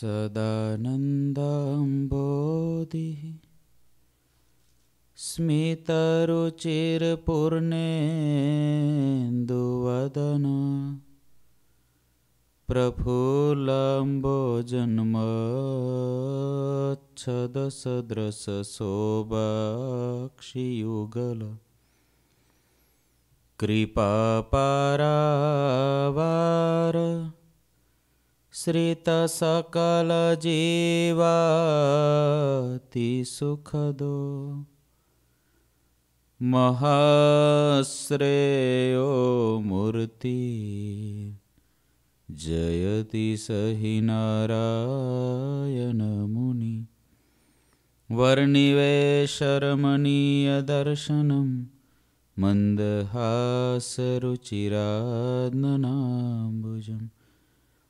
सदानन्दाम्बोधिः स्मितरुचिरपूर्णेन्दुवदन प्रफुल्लम्बो कृपापारावार श्रितसकलजीवातिसुखदो महाश्रेयो मूर्ति जयति सहि नारायणमुनि वर्णिवेशर्मयदर्शनं मन्दहासरुचिराद्मनाम्बुजम्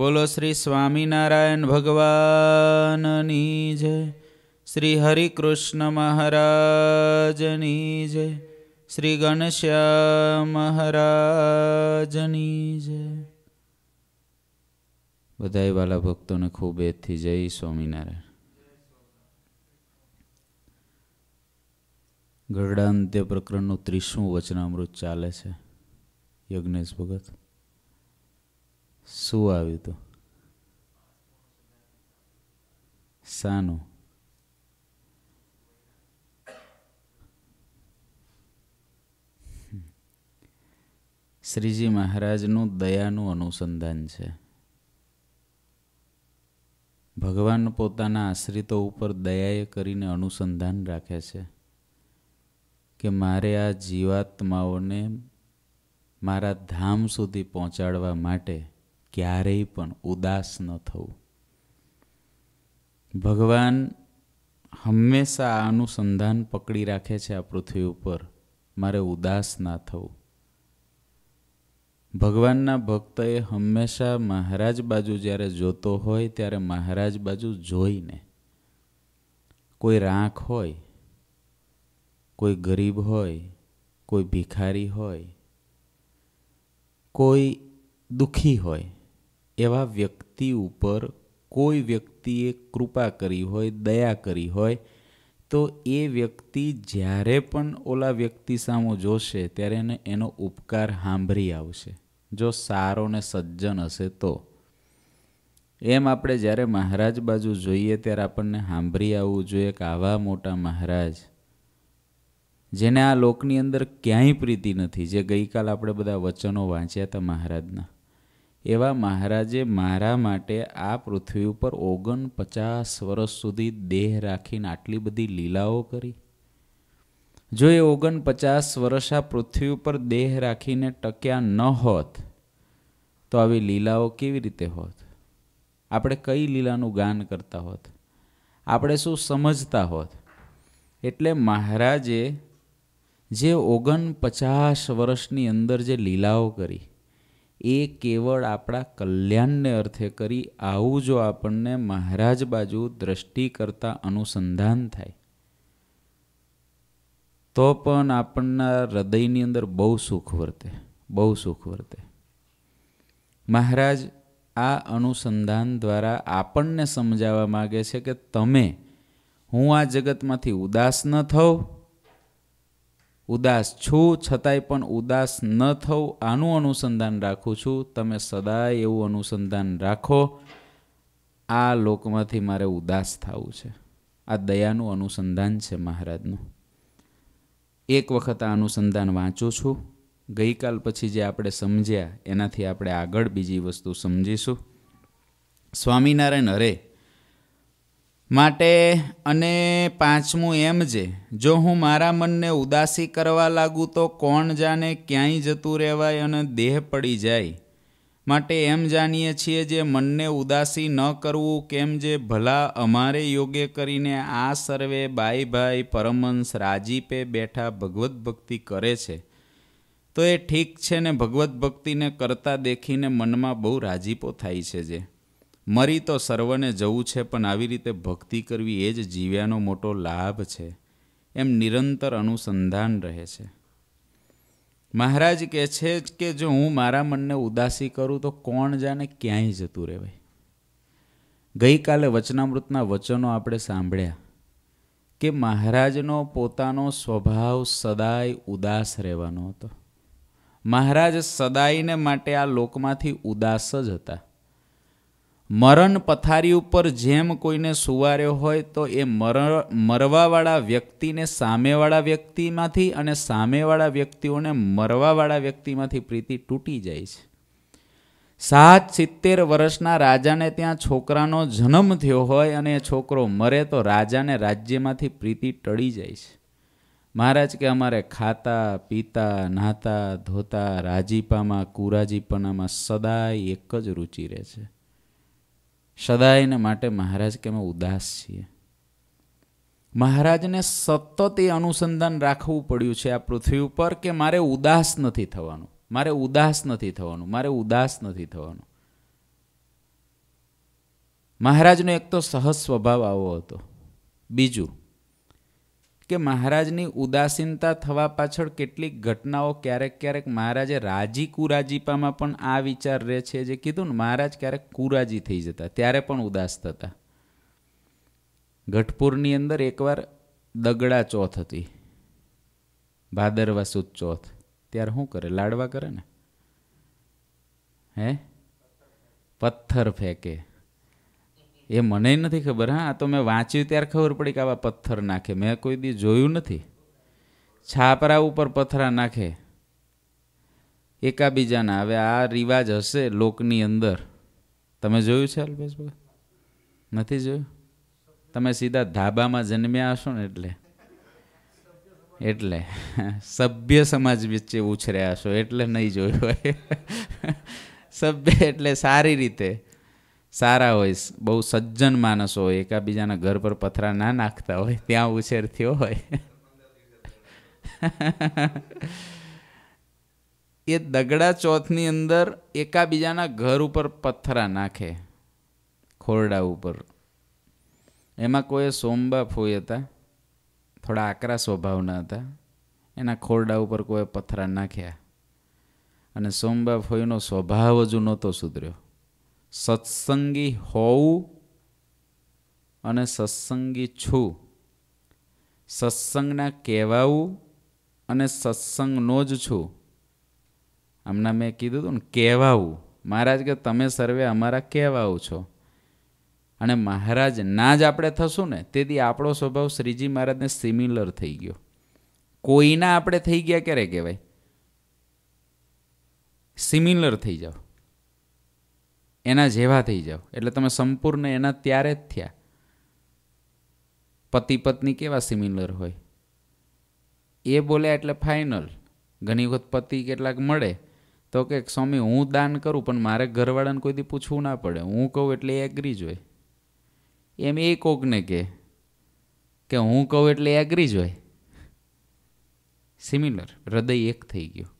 બોલો શ્રી સ્વામિનારાયણ ભગવાનની જય શ્રી હરિકૃષ્ણ મહારાજની જય શ્રી ગણશ્યામ મહારાજની જય બધાય વાલા ભક્તોને ખૂબ એથી જય સ્વામિનારાયણ ગરડાંત્ય પ્રકરણનું ત્રીસમું વચનામૃત ચાલે છે યજ્ઞેશ ભગત શું આવ્યું હતું શાનું શ્રીજી મહારાજનું દયાનું અનુસંધાન છે ભગવાન પોતાના આશ્રિતો ઉપર દયાએ કરીને અનુસંધાન રાખે છે કે મારે આ જીવાત્માઓને મારા ધામ સુધી પહોંચાડવા માટે ક્યારેય પણ ઉદાસ ન થવું ભગવાન હંમેશા આ અનુસંધાન પકડી રાખે છે આ પૃથ્વી ઉપર મારે ઉદાસ ના થવું ભગવાનના ભક્તએ હંમેશા મહારાજ બાજુ જ્યારે જોતો હોય ત્યારે મહારાજ બાજુ જોઈને કોઈ રાખ હોય કોઈ ગરીબ હોય કોઈ ભિખારી હોય કોઈ દુઃખી હોય એવા વ્યક્તિ ઉપર કોઈ વ્યક્તિએ કૃપા કરી હોય દયા કરી હોય તો એ વ્યક્તિ જ્યારે પણ ઓલા વ્યક્તિ સામો જોશે ત્યારે એને એનો ઉપકાર સાંભળી આવશે જો સારો ને સજ્જન હશે તો એમ આપણે જ્યારે મહારાજ બાજુ જોઈએ ત્યારે આપણને સાંભળી આવવું જોઈએ કે આવા મોટા મહારાજ જેને આ લોકની અંદર ક્યાંય પ્રીતિ નથી જે ગઈકાલ આપણે બધા વચનો વાંચ્યા હતા મહારાજના એવા મહારાજે મારા માટે આ પૃથ્વી ઉપર પચાસ વર્ષ સુધી દેહ રાખીને આટલી બધી લીલાઓ કરી જો એ પચાસ વર્ષ આ પૃથ્વી ઉપર દેહ રાખીને ટક્યા ન હોત તો આવી લીલાઓ કેવી રીતે હોત આપણે કઈ લીલાનું ગાન કરતા હોત આપણે શું સમજતા હોત એટલે મહારાજે જે પચાસ વર્ષની અંદર જે લીલાઓ કરી એ કેવળ આપણા કલ્યાણને અર્થે કરી આવું જો આપણને મહારાજ બાજુ દ્રષ્ટિ કરતાં અનુસંધાન થાય તો પણ આપણના હૃદયની અંદર બહુ સુખ વર્તે બહુ સુખ વર્તે મહારાજ આ અનુસંધાન દ્વારા આપણને સમજાવવા માગે છે કે તમે હું આ જગતમાંથી ઉદાસ ન થઉં ઉદાસ છું છતાંય પણ ઉદાસ ન થવું આનું અનુસંધાન રાખું છું તમે સદાય એવું અનુસંધાન રાખો આ લોકમાંથી મારે ઉદાસ થવું છે આ દયાનું અનુસંધાન છે મહારાજનું એક વખત આ અનુસંધાન વાંચું છું ગઈકાલ પછી જે આપણે સમજ્યા એનાથી આપણે આગળ બીજી વસ્તુ સમજીશું સ્વામિનારાયણ અરે માટે અને પાંચમું એમ જે જો હું મારા મનને ઉદાસી કરવા લાગું તો કોણ જાણે ક્યાંય જતું રહેવાય અને દેહ પડી જાય માટે એમ જાણીએ છીએ જે મનને ઉદાસી ન કરવું કેમ જે ભલા અમારે યોગ્ય કરીને આ સર્વે બાઈ ભાઈ પરમહંસ રાજીપે બેઠા ભગવદ્ ભક્તિ કરે છે તો એ ઠીક છે ને ભગવદ્ ભક્તિને કરતા દેખીને મનમાં બહુ રાજીપો થાય છે જે મરી તો સર્વને જવું છે પણ આવી રીતે ભક્તિ કરવી એ જ જીવ્યાનો મોટો લાભ છે એમ નિરંતર અનુસંધાન રહે છે મહારાજ કહે છે કે જો હું મારા મનને ઉદાસી કરું તો કોણ જાને ક્યાંય જતું રહેવાય ગઈકાલે વચનામૃતના વચનો આપણે સાંભળ્યા કે મહારાજનો પોતાનો સ્વભાવ સદાય ઉદાસ રહેવાનો હતો મહારાજ સદાયને માટે આ લોકમાંથી ઉદાસ જ હતા મરણ પથારી ઉપર જેમ કોઈને સુવાર્યો હોય તો એ મર મરવાવાળા વ્યક્તિને સામેવાળા વ્યક્તિમાંથી અને સામેવાળા વ્યક્તિઓને મરવાવાળા વ્યક્તિમાંથી પ્રીતિ તૂટી જાય છે સાત સિત્તેર વર્ષના રાજાને ત્યાં છોકરાનો જન્મ થયો હોય અને એ છોકરો મરે તો રાજાને રાજ્યમાંથી પ્રીતિ ટળી જાય છે મહારાજ કે અમારે ખાતા પીતા નાતા ધોતા રાજીપામાં કુરાજીપનામાં સદાય એક જ રુચિ રહે છે સદા એને માટે મહારાજ કે અમે ઉદાસ છીએ મહારાજને સતત એ અનુસંધાન રાખવું પડ્યું છે આ પૃથ્વી ઉપર કે મારે ઉદાસ નથી થવાનું મારે ઉદાસ નથી થવાનું મારે ઉદાસ નથી થવાનું મહારાજનો એક તો સહજ સ્વભાવ આવો હતો બીજું કે મહારાજની ઉદાસીનતા થવા પાછળ કેટલીક ઘટનાઓ ક્યારેક ક્યારેક મહારાજે રાજી કુરાજીપામાં પણ આ વિચાર રહે છે જે કીધું ને મહારાજ ક્યારેક કુરાજી થઈ જતા ત્યારે પણ ઉદાસ થતા ગઢપુરની અંદર એકવાર દગડા ચોથ હતી ભાદરવા સુદ ચોથ ત્યારે શું કરે લાડવા કરે ને હે પથ્થર ફેંકે એ મને નથી ખબર હા આ તો મેં વાંચ્યું ત્યારે ખબર પડી કે આવા પથ્થર નાખે મેં કોઈ દી જોયું નથી છાપરા ઉપર પથરા નાખે એકાબીજાના હવે આ રિવાજ હશે લોકની અંદર તમે જોયું છે અલ્પેશ નથી જોયું તમે સીધા ધાબામાં જન્મ્યા હશો ને એટલે એટલે સભ્ય સમાજ વચ્ચે ઉછર્યા હશો એટલે નહીં જોયું હોય સભ્ય એટલે સારી રીતે સારા હોય બહુ સજ્જન માણસ હોય એકાબીજાના ઘર પર પથરા ના નાખતા હોય ત્યાં ઉછેર થયો હોય એ દગડા ચોથની અંદર એકાબીજાના ઘર ઉપર પથરા નાખે ખોરડા ઉપર એમાં કોઈ સોમબા ફોઈ હતા થોડા આકરા સ્વભાવના હતા એના ખોરડા ઉપર કોઈ પથરા નાખ્યા અને સોમબા ફોઈનો સ્વભાવ જ નહોતો સુધર્યો સત્સંગી હોવું અને સત્સંગી છું સત્સંગના કહેવાવું અને સત્સંગનો જ છું હમણાં મેં કીધું હતું ને કહેવાવું મહારાજ કે તમે સર્વે અમારા કહેવાવું છો અને મહારાજ ના જ આપણે થશું ને તેથી આપણો સ્વભાવ શ્રીજી મહારાજને સિમિલર થઈ ગયો કોઈના આપણે થઈ ગયા ક્યારે કહેવાય સિમિલર થઈ જાઓ એના જેવા થઈ જાઓ એટલે તમે સંપૂર્ણ એના ત્યારે જ થયા પતિ પત્ની કેવા સિમિલર હોય એ બોલ્યા એટલે ફાઇનલ ઘણી વખત પતિ કેટલાક મળે તો કે સ્વામી હું દાન કરું પણ મારે ઘરવાળાને કોઈથી પૂછવું ના પડે હું કહું એટલે એગ્રી જ એમ એ કોકને કહે કે હું કહું એટલે એગ્રી જ હોય સિમિલર હૃદય એક થઈ ગયો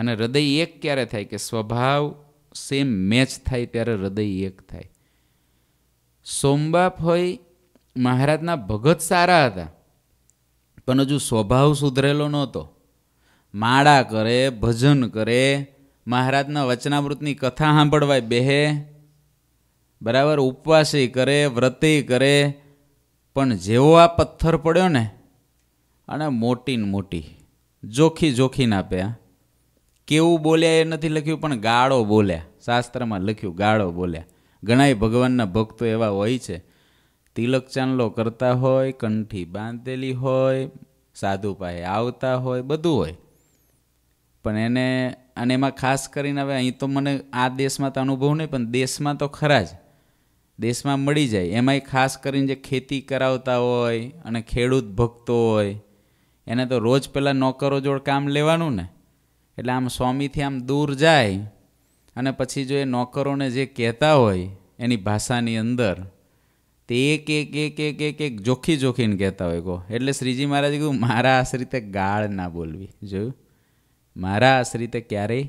અને હૃદય એક ક્યારે થાય કે સ્વભાવ સેમ મેચ થાય ત્યારે હૃદય એક થાય સોમબાફોઈ મહારાજના ભગત સારા હતા પણ હજુ સ્વભાવ સુધરેલો નહોતો માળા કરે ભજન કરે મહારાજના વચનામૃતની કથા સાંભળવાય બેહે બરાબર ઉપવાસે કરે વ્રતે કરે પણ જેવો આ પથ્થર પડ્યો ને અને મોટી ને મોટી જોખી જોખીને આપ્યા કેવું બોલ્યા એ નથી લખ્યું પણ ગાળો બોલ્યા શાસ્ત્રમાં લખ્યું ગાળો બોલ્યા ઘણાય ભગવાનના ભક્તો એવા હોય છે તિલક ચાંદલો કરતા હોય કંઠી બાંધેલી હોય સાધુ પાસે આવતા હોય બધું હોય પણ એને અને એમાં ખાસ કરીને હવે અહીં તો મને આ દેશમાં તો અનુભવ નહીં પણ દેશમાં તો ખરા જ દેશમાં મળી જાય એમાંય ખાસ કરીને જે ખેતી કરાવતા હોય અને ખેડૂત ભક્તો હોય એને તો રોજ પહેલાં નોકરો જોડ કામ લેવાનું ને એટલે આમ સ્વામીથી આમ દૂર જાય અને પછી જો એ નોકરોને જે કહેતા હોય એની ભાષાની અંદર તે એક એક એક એક એક એક જોખી જોખીને કહેતા હોય કહો એટલે શ્રીજી મહારાજે કીધું મારા આશ્રિતે ગાળ ના બોલવી જોયું મારા આશ્રિતે ક્યારેય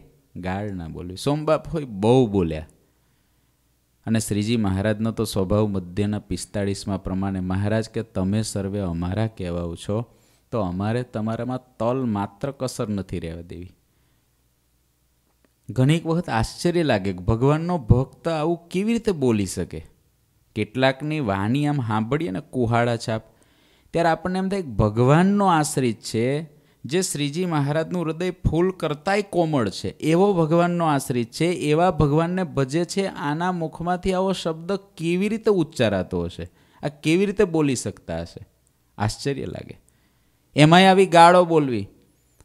ગાળ ના બોલવી સોમબાપ હોય બહુ બોલ્યા અને શ્રીજી મહારાજનો તો સ્વભાવ મધ્યના પિસ્તાળીસમાં પ્રમાણે મહારાજ કે તમે સર્વે અમારા કહેવાઓ છો તો અમારે તમારામાં તલ માત્ર કસર નથી રહેવા દેવી ઘણીક વખત આશ્ચર્ય લાગે કે ભગવાનનો ભક્ત આવું કેવી રીતે બોલી શકે કેટલાકની વાણી આમ સાંભળીએ અને કુહાડા છાપ ત્યારે આપણને એમ થાય ભગવાનનો આશ્રિત છે જે શ્રીજી મહારાજનું હૃદય ફૂલ કરતાંય કોમળ છે એવો ભગવાનનો આશ્રિત છે એવા ભગવાનને ભજે છે આના મુખમાંથી આવો શબ્દ કેવી રીતે ઉચ્ચારાતો હશે આ કેવી રીતે બોલી શકતા હશે આશ્ચર્ય લાગે એમાંય આવી ગાળો બોલવી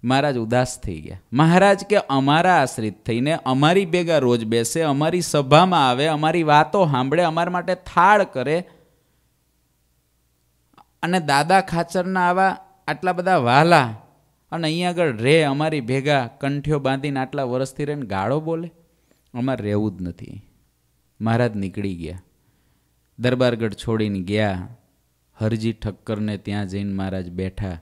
મહારાજ ઉદાસ થઈ ગયા મહારાજ કે અમારા આશ્રિત થઈને અમારી ભેગા રોજ બેસે અમારી સભામાં આવે અમારી વાતો સાંભળે અમારા માટે થાળ કરે અને દાદા ખાચરના આવા આટલા બધા વાલા અને અહીંયા આગળ રે અમારી ભેગા કંઠીઓ બાંધીને આટલા વર્ષથી રહીને ગાળો બોલે અમારે રહેવું જ નથી મહારાજ નીકળી ગયા દરબારગઢ છોડીને ગયા હરજી ઠક્કરને ત્યાં જઈને મહારાજ બેઠા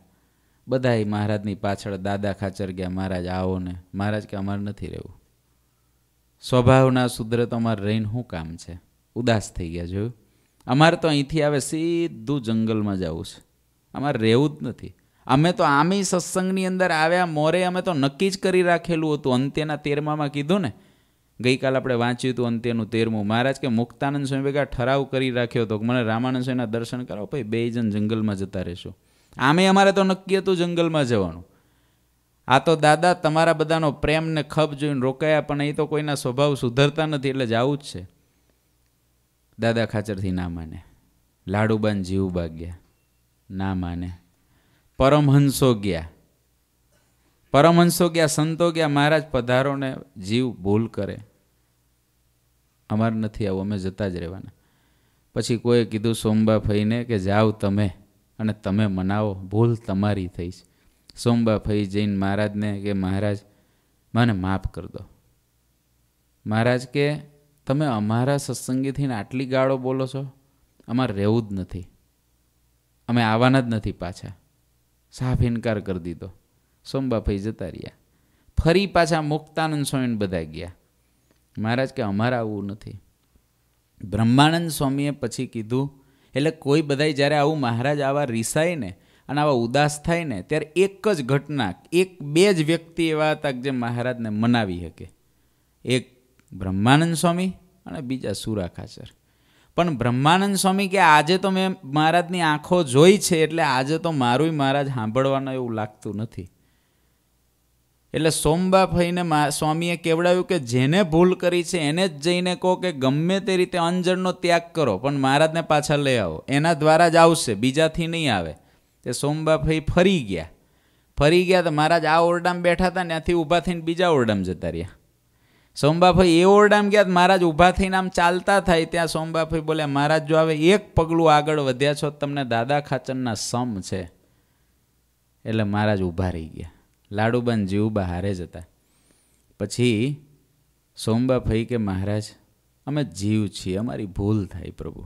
બધાએ મહારાજની પાછળ દાદા ખાચર ગયા મહારાજ આવો ને મહારાજ કે અમારે નથી રહેવું સ્વભાવના તો અમારે રહીને શું કામ છે ઉદાસ થઈ ગયા જોયું અમારે તો અહીંથી આવે સીધું જંગલમાં જવું છે અમારે રહેવું જ નથી અમે તો આમી સત્સંગની અંદર આવ્યા મોરે અમે તો નક્કી જ કરી રાખેલું હતું અંત્યના તેરમામાં કીધું ને ગઈકાલ આપણે વાંચ્યું હતું અંત્યનું તેરમું મહારાજ કે મુક્તાનંદ સ્વામી ભેગા ઠરાવ કરી રાખ્યો હતો મને રામાનંદ સ્વામીના દર્શન કરાવો પછી બે જણ જંગલમાં જતા રહેશો આમે અમારે તો નક્કી હતું જંગલમાં જવાનું આ તો દાદા તમારા બધાનો પ્રેમ ને ખપ જોઈને રોકાયા પણ અહીં તો કોઈના સ્વભાવ સુધરતા નથી એટલે જવું જ છે દાદા ખાચરથી ના માને લાડુબાન જીવબા ગયા ના માને પરમહંસો ગયા પરમહંસો ગયા સંતો ગયા મહારાજ પધારોને જીવ ભૂલ કરે અમારે નથી આવું અમે જતા જ રહેવાના પછી કોઈએ કીધું સોમબા ફઈને કે જાઓ તમે અને તમે મનાવો ભૂલ તમારી થઈ છે સોમબા ફઈ જૈન મહારાજને કે મહારાજ મને માફ કરી દો મહારાજ કે તમે અમારા સત્સંગીથી આટલી ગાળો બોલો છો અમારે રહેવું જ નથી અમે આવવાના જ નથી પાછા સાફ ઇનકાર કરી દીધો સોમબા ફઈ જતા રહ્યા ફરી પાછા મુક્તાનંદ સ્વામીને બધા ગયા મહારાજ કે અમારે આવવું નથી બ્રહ્માનંદ સ્વામીએ પછી કીધું એટલે કોઈ બધાય જ્યારે આવું મહારાજ આવા રીસાય ને અને આવા ઉદાસ થાય ને ત્યારે એક જ ઘટના એક બે જ વ્યક્તિ એવા હતા કે જે મહારાજને મનાવી શકે એક બ્રહ્માનંદ સ્વામી અને બીજા સુરાખાચર પણ બ્રહ્માનંદ સ્વામી કે આજે તો મેં મહારાજની આંખો જોઈ છે એટલે આજે તો મારુંય મહારાજ સાંભળવાનું એવું લાગતું નથી એટલે સોમબા ભાઈને સ્વામીએ કેવડાવ્યું કે જેને ભૂલ કરી છે એને જ જઈને કહો કે ગમે તે રીતે અંજણનો ત્યાગ કરો પણ મહારાજને પાછા લઈ આવો એના દ્વારા જ આવશે બીજાથી નહીં આવે તે સોમબા ભાઈ ફરી ગયા ફરી ગયા તો મહારાજ આ ઓરડામ બેઠા હતા ત્યાંથી ઊભા થઈને બીજા ઓરડામ જતા રહ્યા સોમબાભાઈ એ ઓરડામ ગયા મહારાજ ઊભા થઈને આમ ચાલતા થાય ત્યાં સોમબાભાઈ બોલ્યા મહારાજ જો આવે એક પગલું આગળ વધ્યા છો તમને દાદા ખાચરના સમ છે એટલે મહારાજ ઊભા રહી ગયા લાડુબાન જીવ બહારે જ હતા પછી સોમબા ફઈ કે મહારાજ અમે જીવ છીએ અમારી ભૂલ થાય પ્રભુ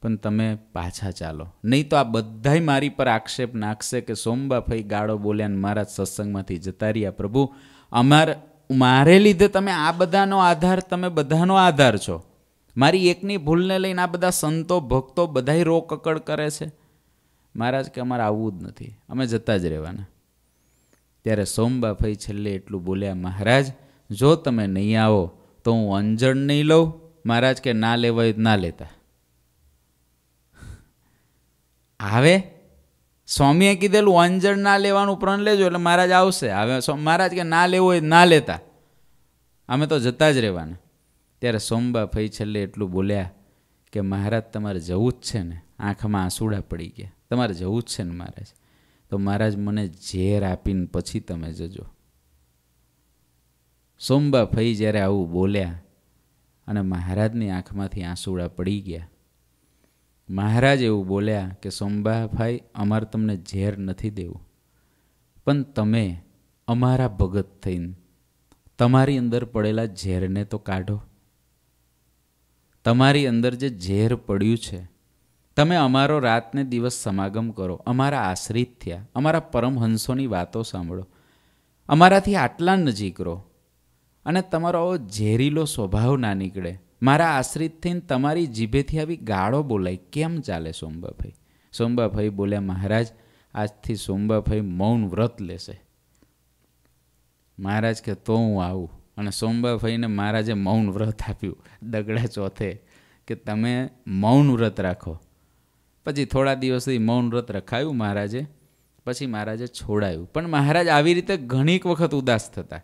પણ તમે પાછા ચાલો નહીં તો આ બધાય મારી પર આક્ષેપ નાખશે કે સોમબા ફઈ ગાળો બોલ્યા ને મારા સત્સંગમાંથી જતા રહ્યા પ્રભુ અમાર મારે લીધે તમે આ બધાનો આધાર તમે બધાનો આધાર છો મારી એકની ભૂલને લઈને આ બધા સંતો ભક્તો બધાય રોકકડ કરે છે મહારાજ કે અમારે આવવું જ નથી અમે જતા જ રહેવાના ત્યારે સોમબાફાઈ છેલ્લે એટલું બોલ્યા મહારાજ જો તમે નહીં આવો તો હું અંજણ નહીં લઉં મહારાજ કે ના લેવાય ના લેતા આવે સ્વામીએ કીધેલું અંજણ ના લેવાનું પ્રણ લેજો એટલે મહારાજ આવશે હવે મહારાજ કે ના લેવો એ ના લેતા અમે તો જતા જ રહેવાના ત્યારે સોમબા ફઈ છેલ્લે એટલું બોલ્યા કે મહારાજ તમારે જવું જ છે ને આંખમાં આંસુડા પડી ગયા તમારે જવું જ છે ને મહારાજ તો મહારાજ મને ઝેર આપીને પછી તમે જજો સોમબા ફઈ જ્યારે આવું બોલ્યા અને મહારાજની આંખમાંથી આંસુડા પડી ગયા મહારાજ એવું બોલ્યા કે સોમબાભાઈ અમારે તમને ઝેર નથી દેવું પણ તમે અમારા ભગત થઈને તમારી અંદર પડેલા ઝેરને તો કાઢો તમારી અંદર જે ઝેર પડ્યું છે તમે અમારો રાતને દિવસ સમાગમ કરો અમારા આશ્રિત થયા અમારા પરમહંસોની વાતો સાંભળો અમારાથી આટલા નજીક રહો અને તમારો ઝેરીલો સ્વભાવ ના નીકળે મારા આશ્રિત થઈને તમારી જીભેથી આવી ગાળો બોલાય કેમ ચાલે સોમબાભાઈ સોમબાભાઈ બોલ્યા મહારાજ આજથી સોમબાભાઈ મૌન વ્રત લેશે મહારાજ કે તો હું આવું અને સોમબાભાઈને મહારાજે મૌન વ્રત આપ્યું દગડા ચોથે કે તમે મૌન વ્રત રાખો પછી થોડા દિવસ સુધી મૌન વ્રત રખાયું મહારાજે પછી મહારાજે છોડાયું પણ મહારાજ આવી રીતે ઘણી વખત ઉદાસ થતા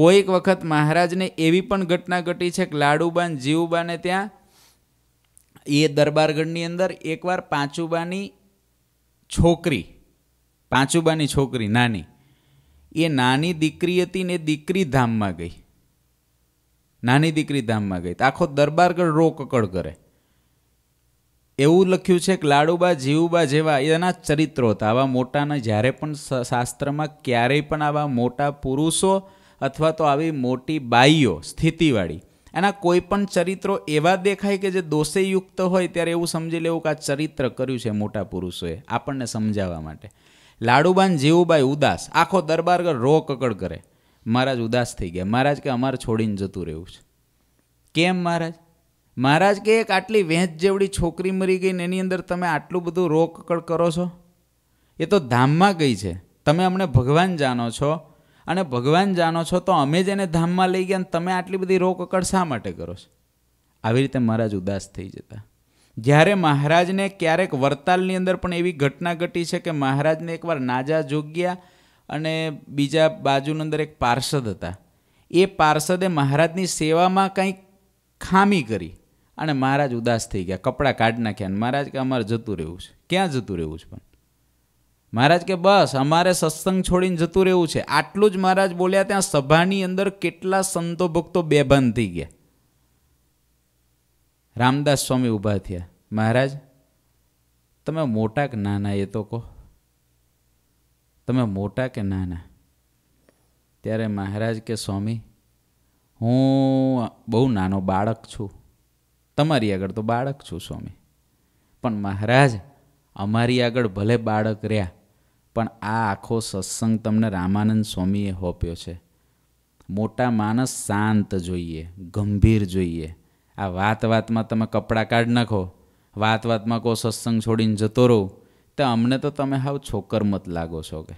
કોઈક વખત મહારાજને એવી પણ ઘટના ઘટી છે કે લાડુબાન જીવુબાને ત્યાં એ દરબારગઢની અંદર એકવાર પાંચુબાની છોકરી પાંચુબાની છોકરી નાની એ નાની દીકરી હતી ને એ દીકરી ધામમાં ગઈ નાની દીકરી ધામમાં ગઈ તો આખો દરબારગઢ રોકકડ કરે એવું લખ્યું છે કે લાડુબા જીવુબા જેવા એના ચરિત્રો હતા આવા મોટાના જ્યારે પણ શાસ્ત્રમાં ક્યારેય પણ આવા મોટા પુરુષો અથવા તો આવી મોટી બાઈઓ સ્થિતિવાળી એના કોઈ પણ ચરિત્રો એવા દેખાય કે જે દોષે યુક્ત હોય ત્યારે એવું સમજી લેવું કે આ ચરિત્ર કર્યું છે મોટા પુરુષોએ આપણને સમજાવવા માટે લાડુબાન જીવુબાઈ ઉદાસ આખો દરબાર રો કકડ કરે મહારાજ ઉદાસ થઈ ગયા મહારાજ કે અમારે છોડીને જતું રહેવું છે કેમ મહારાજ મહારાજ કે એક આટલી વેંચ જેવડી છોકરી મરી ગઈ ને એની અંદર તમે આટલું બધું રોકકળ કરો છો એ તો ધામમાં ગઈ છે તમે અમને ભગવાન જાણો છો અને ભગવાન જાણો છો તો અમે જ એને ધામમાં લઈ ગયા અને તમે આટલી બધી રોકકળ શા માટે કરો છો આવી રીતે મહારાજ ઉદાસ થઈ જતા જ્યારે મહારાજને ક્યારેક વરતાલની અંદર પણ એવી ઘટના ઘટી છે કે મહારાજને એકવાર નાજા જોગ્યા અને બીજા બાજુની અંદર એક પાર્ષદ હતા એ પાર્ષદે મહારાજની સેવામાં કંઈક ખામી કરી અને મહારાજ ઉદાસ થઈ ગયા કપડાં કાઢી નાખ્યા મહારાજ કે અમારે જતું રહેવું છે ક્યાં જતું રહેવું છે પણ મહારાજ કે બસ અમારે સત્સંગ છોડીને જતું રહેવું છે આટલું જ મહારાજ બોલ્યા ત્યાં સભાની અંદર કેટલા સંતો ભક્તો બેભાન થઈ ગયા રામદાસ સ્વામી ઊભા થયા મહારાજ તમે મોટા કે નાના એ તો કહો તમે મોટા કે નાના ત્યારે મહારાજ કે સ્વામી હું બહુ નાનો બાળક છું તમારી આગળ તો બાળક છું સ્વામી પણ મહારાજ અમારી આગળ ભલે બાળક રહ્યા પણ આ આખો સત્સંગ તમને રામાનંદ સ્વામીએ હોપ્યો છે મોટા માણસ શાંત જોઈએ ગંભીર જોઈએ આ વાત વાતમાં તમે કપડાં કાઢી નાખો વાત વાતમાં કહો સત્સંગ છોડીને જતો રહું તો અમને તો તમે હાવ છોકર મત લાગો છો કે